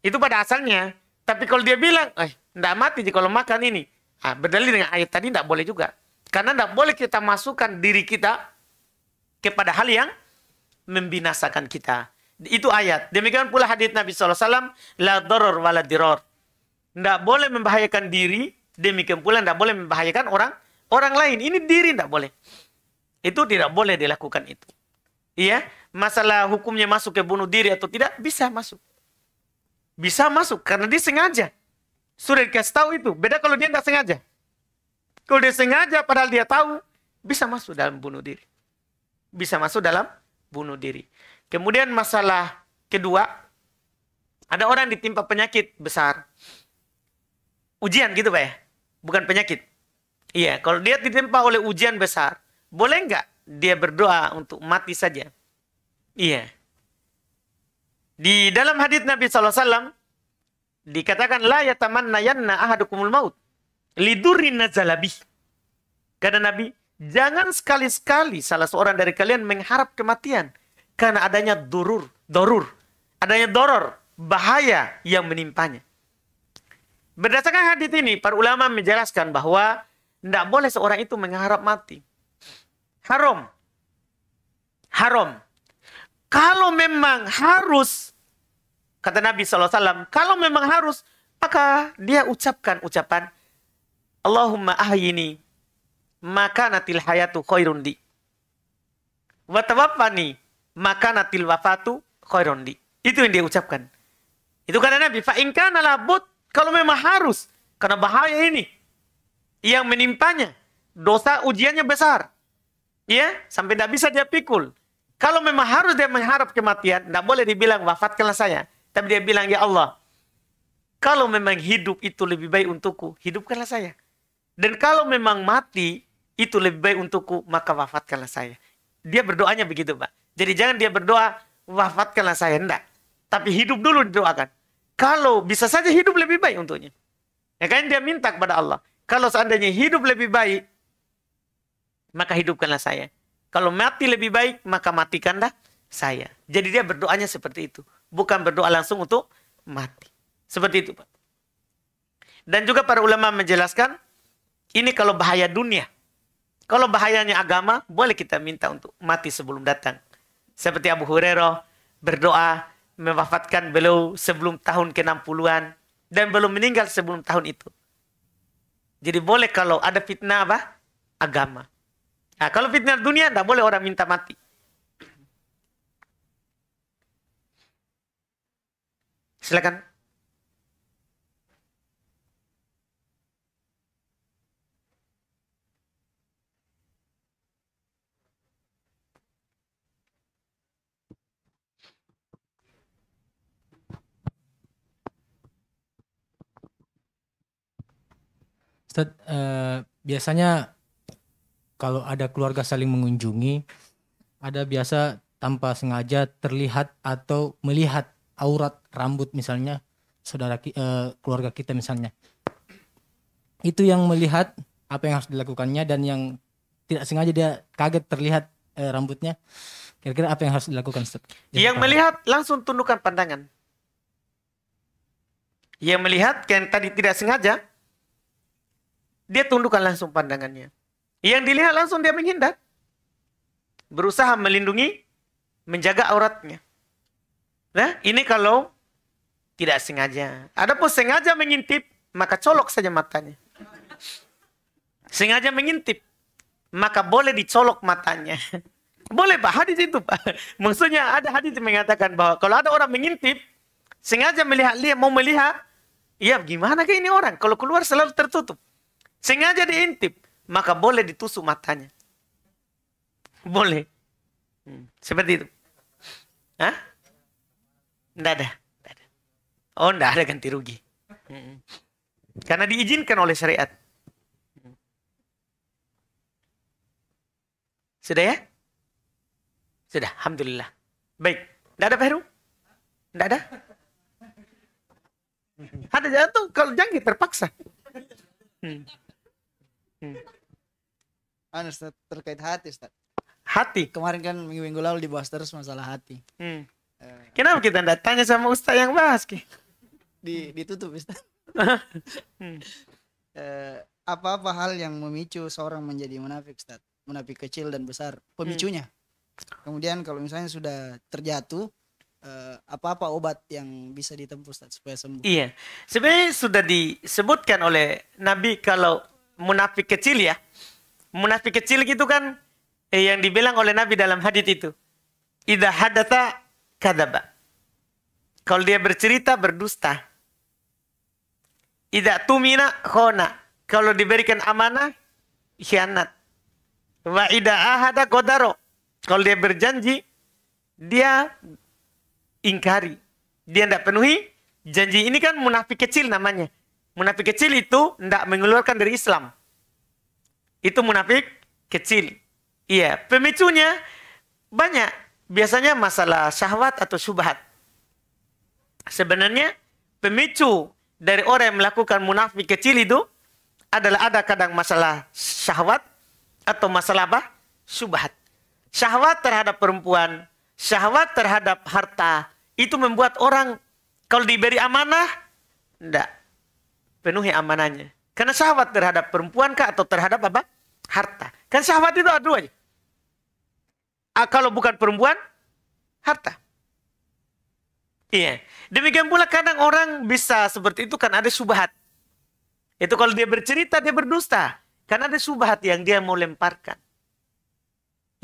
itu pada asalnya. Tapi kalau dia bilang, eh tidak mati kalau makan ini. Ah, berdalil dengan ayat tadi tidak boleh juga. Karena tidak boleh kita masukkan diri kita kepada hal yang membinasakan kita. Itu ayat. Demikian pula hadits Nabi SAW, la doror wala diror. Tidak boleh membahayakan diri Demikian pula tidak boleh membahayakan orang orang lain. Ini diri tidak boleh. Itu tidak boleh dilakukan itu. Iya, masalah hukumnya masuk ke bunuh diri atau tidak bisa masuk. Bisa masuk karena dia sengaja. Sudah dikasih tahu itu. Beda kalau dia tidak sengaja. Kalau dia sengaja padahal dia tahu bisa masuk dalam bunuh diri. Bisa masuk dalam bunuh diri. Kemudian masalah kedua, ada orang ditimpa penyakit besar. Ujian gitu Pak ya bukan penyakit. Iya, kalau dia ditimpa oleh ujian besar, boleh nggak dia berdoa untuk mati saja? Iya. Di dalam hadis Nabi SAW dikatakan la yatamanna yanna ahadukumul maut lidurin nazalabi. Karena Nabi, jangan sekali-sekali salah seorang dari kalian mengharap kematian karena adanya durur, dorur, adanya doror, bahaya yang menimpanya. Berdasarkan hadis ini, para ulama menjelaskan bahwa tidak boleh seorang itu mengharap mati. Haram. Haram. Kalau memang harus, kata Nabi SAW, kalau memang harus, maka dia ucapkan ucapan, Allahumma ahyini maka natil hayatu khairundi. Watawafani maka natil wafatu khairundi. Itu yang dia ucapkan. Itu kata Nabi, fa'inkana labut kalau memang harus, karena bahaya ini yang menimpanya, dosa ujiannya besar. Ya, sampai tidak bisa dia pikul. Kalau memang harus dia mengharap kematian, tidak boleh dibilang wafatkanlah saya. Tapi dia bilang, ya Allah, kalau memang hidup itu lebih baik untukku, hidupkanlah saya. Dan kalau memang mati itu lebih baik untukku, maka wafatkanlah saya. Dia berdoanya begitu, Pak. Jadi jangan dia berdoa, wafatkanlah saya. tidak, Tapi hidup dulu didoakan. Kalau bisa saja hidup lebih baik untuknya. Ya kan dia minta kepada Allah. Kalau seandainya hidup lebih baik, maka hidupkanlah saya. Kalau mati lebih baik, maka matikanlah saya. Jadi dia berdoanya seperti itu. Bukan berdoa langsung untuk mati. Seperti itu Pak. Dan juga para ulama menjelaskan, ini kalau bahaya dunia. Kalau bahayanya agama, boleh kita minta untuk mati sebelum datang. Seperti Abu Hurairah berdoa mewafatkan beliau sebelum tahun ke-60-an dan belum meninggal sebelum tahun itu. Jadi boleh kalau ada fitnah apa? Agama. Nah, kalau fitnah dunia tidak boleh orang minta mati. Silakan. Ustaz, uh, eh, biasanya kalau ada keluarga saling mengunjungi, ada biasa tanpa sengaja terlihat atau melihat aurat rambut misalnya saudara uh, keluarga kita misalnya. Itu yang melihat apa yang harus dilakukannya dan yang tidak sengaja dia kaget terlihat uh, rambutnya. Kira-kira apa yang harus dilakukan Ustaz? Yang melihat langsung tundukkan pandangan. Yang melihat yang tadi tidak sengaja dia tundukkan langsung pandangannya. Yang dilihat langsung dia menghindar. Berusaha melindungi, menjaga auratnya. Nah, ini kalau tidak sengaja. Adapun sengaja mengintip, maka colok saja matanya. Sengaja mengintip, maka boleh dicolok matanya. Boleh Pak, hadis itu Pak. Maksudnya ada hadis mengatakan bahwa kalau ada orang mengintip, sengaja melihat lihat mau melihat, ya gimana ke ini orang? Kalau keluar selalu tertutup. Sengaja diintip. Maka boleh ditusuk matanya. Boleh. Hmm. Seperti itu. Hah? Tidak ada. Nggak ada. Oh, tidak ada ganti rugi. Hmm. Karena diizinkan oleh syariat. Sudah ya? Sudah, Alhamdulillah. Baik. Tidak ada peru? Tidak ada? Ada jatuh, kalau jangkit terpaksa. Hmm. Hmm. Anu, Ustaz, terkait hati, Ustaz. Hati? Kemarin kan minggu-minggu lalu dibahas terus masalah hati. Hmm. Uh, Kenapa kita tidak tanya sama Ustaz yang bahas, Ki? Di, ditutup, Ustaz. hmm. Eh, apa-apa hal yang memicu seorang menjadi munafik, Ustaz? Munafik kecil dan besar. Pemicunya. Hmm. Kemudian kalau misalnya sudah terjatuh, eh, apa-apa obat yang bisa ditempuh Ustaz, supaya sembuh. Iya. Sebenarnya sudah disebutkan oleh Nabi kalau munafik kecil ya. Munafik kecil gitu kan eh, yang dibilang oleh Nabi dalam hadis itu. Idza hadatha kadaba. Kalau dia bercerita berdusta. Idza tumina khona. Kalau diberikan amanah khianat. Wa idza ahada qadara. Kalau dia berjanji dia ingkari. Dia tidak penuhi janji ini kan munafik kecil namanya. Munafik kecil itu tidak mengeluarkan dari Islam. Itu munafik kecil. Iya, pemicunya banyak. Biasanya masalah syahwat atau subhat Sebenarnya pemicu dari orang yang melakukan munafik kecil itu adalah ada kadang masalah syahwat atau masalah apa? subhat Syahwat terhadap perempuan, syahwat terhadap harta, itu membuat orang kalau diberi amanah, tidak penuhi amanahnya. Karena syahwat terhadap perempuan kah atau terhadap apa? Harta. Kan syahwat itu ada dua. Ah, kalau bukan perempuan, harta. Iya. Demikian pula kadang orang bisa seperti itu kan ada subhat. Itu kalau dia bercerita dia berdusta. Karena ada subhat yang dia mau lemparkan.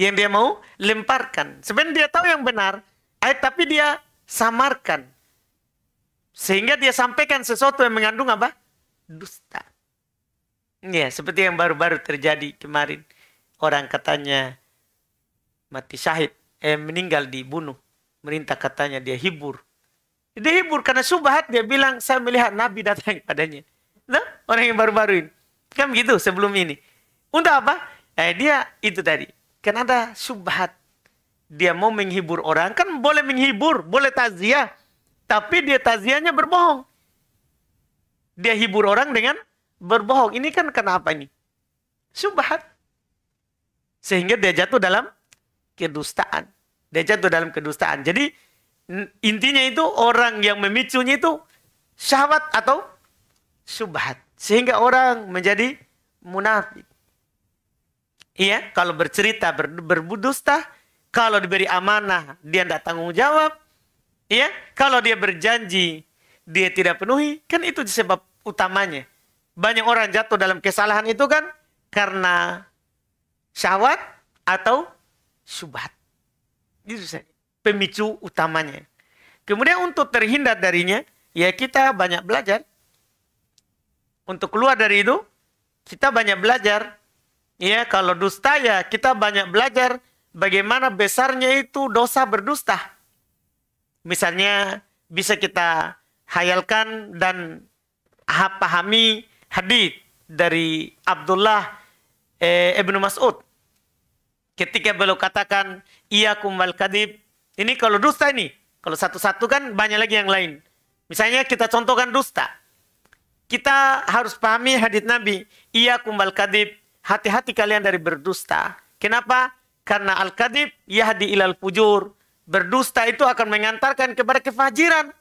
Yang dia mau lemparkan. Sebenarnya dia tahu yang benar, eh, tapi dia samarkan. Sehingga dia sampaikan sesuatu yang mengandung apa? dusta. Ya, seperti yang baru-baru terjadi kemarin. Orang katanya mati syahid, eh, meninggal dibunuh. Merintah katanya dia hibur. Dia hibur karena subhat dia bilang, saya melihat Nabi datang kepadanya Nah, orang yang baru-baru ini. Kan begitu sebelum ini. Untuk apa? Eh, dia itu tadi. Karena ada subhat. Dia mau menghibur orang. Kan boleh menghibur, boleh taziah. Tapi dia taziahnya berbohong. Dia hibur orang dengan berbohong. Ini kan kenapa ini? Subhat. Sehingga dia jatuh dalam kedustaan. Dia jatuh dalam kedustaan. Jadi intinya itu orang yang memicunya itu syahwat atau subhat. Sehingga orang menjadi munafik. Iya, kalau bercerita, ber, berbudusta, kalau diberi amanah, dia tidak tanggung jawab. Iya, kalau dia berjanji, dia tidak penuhi, kan itu sebab utamanya. Banyak orang jatuh dalam kesalahan itu kan karena syahwat atau syubhat. Itu saja. Pemicu utamanya. Kemudian untuk terhindar darinya, ya kita banyak belajar. Untuk keluar dari itu, kita banyak belajar. Ya kalau dusta ya kita banyak belajar bagaimana besarnya itu dosa berdusta. Misalnya bisa kita hayalkan dan pahami hadis dari Abdullah eh, Ibnu Mas'ud ketika beliau katakan iya kumbal kadib ini kalau dusta ini kalau satu-satu kan banyak lagi yang lain misalnya kita contohkan dusta kita harus pahami hadis Nabi iya kumbal kadib hati-hati kalian dari berdusta kenapa karena al kadib yahdi ilal pujur berdusta itu akan mengantarkan kepada kefajiran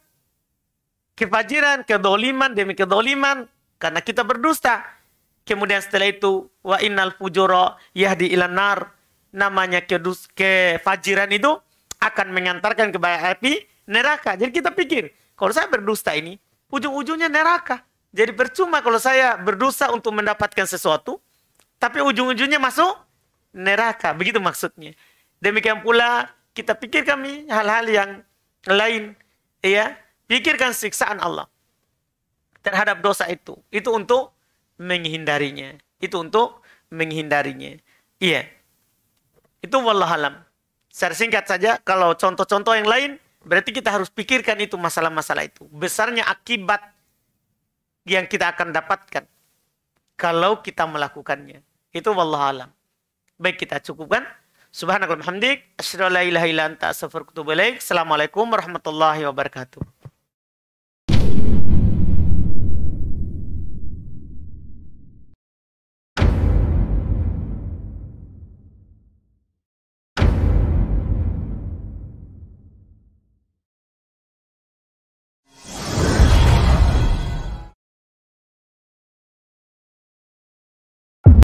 kefajiran, kedoliman demi kedoliman karena kita berdusta. Kemudian setelah itu wa innal fujuro yahdi ilanar namanya kedus kefajiran itu akan mengantarkan ke kepada api neraka. Jadi kita pikir kalau saya berdusta ini ujung-ujungnya neraka. Jadi percuma kalau saya berdosa untuk mendapatkan sesuatu, tapi ujung-ujungnya masuk neraka. Begitu maksudnya. Demikian pula kita pikir kami hal-hal yang lain, ya Pikirkan siksaan Allah terhadap dosa itu. Itu untuk menghindarinya. Itu untuk menghindarinya. Iya. Itu wallahalam. Secara singkat saja, kalau contoh-contoh yang lain, berarti kita harus pikirkan itu masalah-masalah itu. Besarnya akibat yang kita akan dapatkan kalau kita melakukannya. Itu wallahalam. Baik kita cukupkan. Subhanakallahumma hamdik. Asyhadu an la ilaha illa anta astaghfiruka Assalamualaikum warahmatullahi wabarakatuh.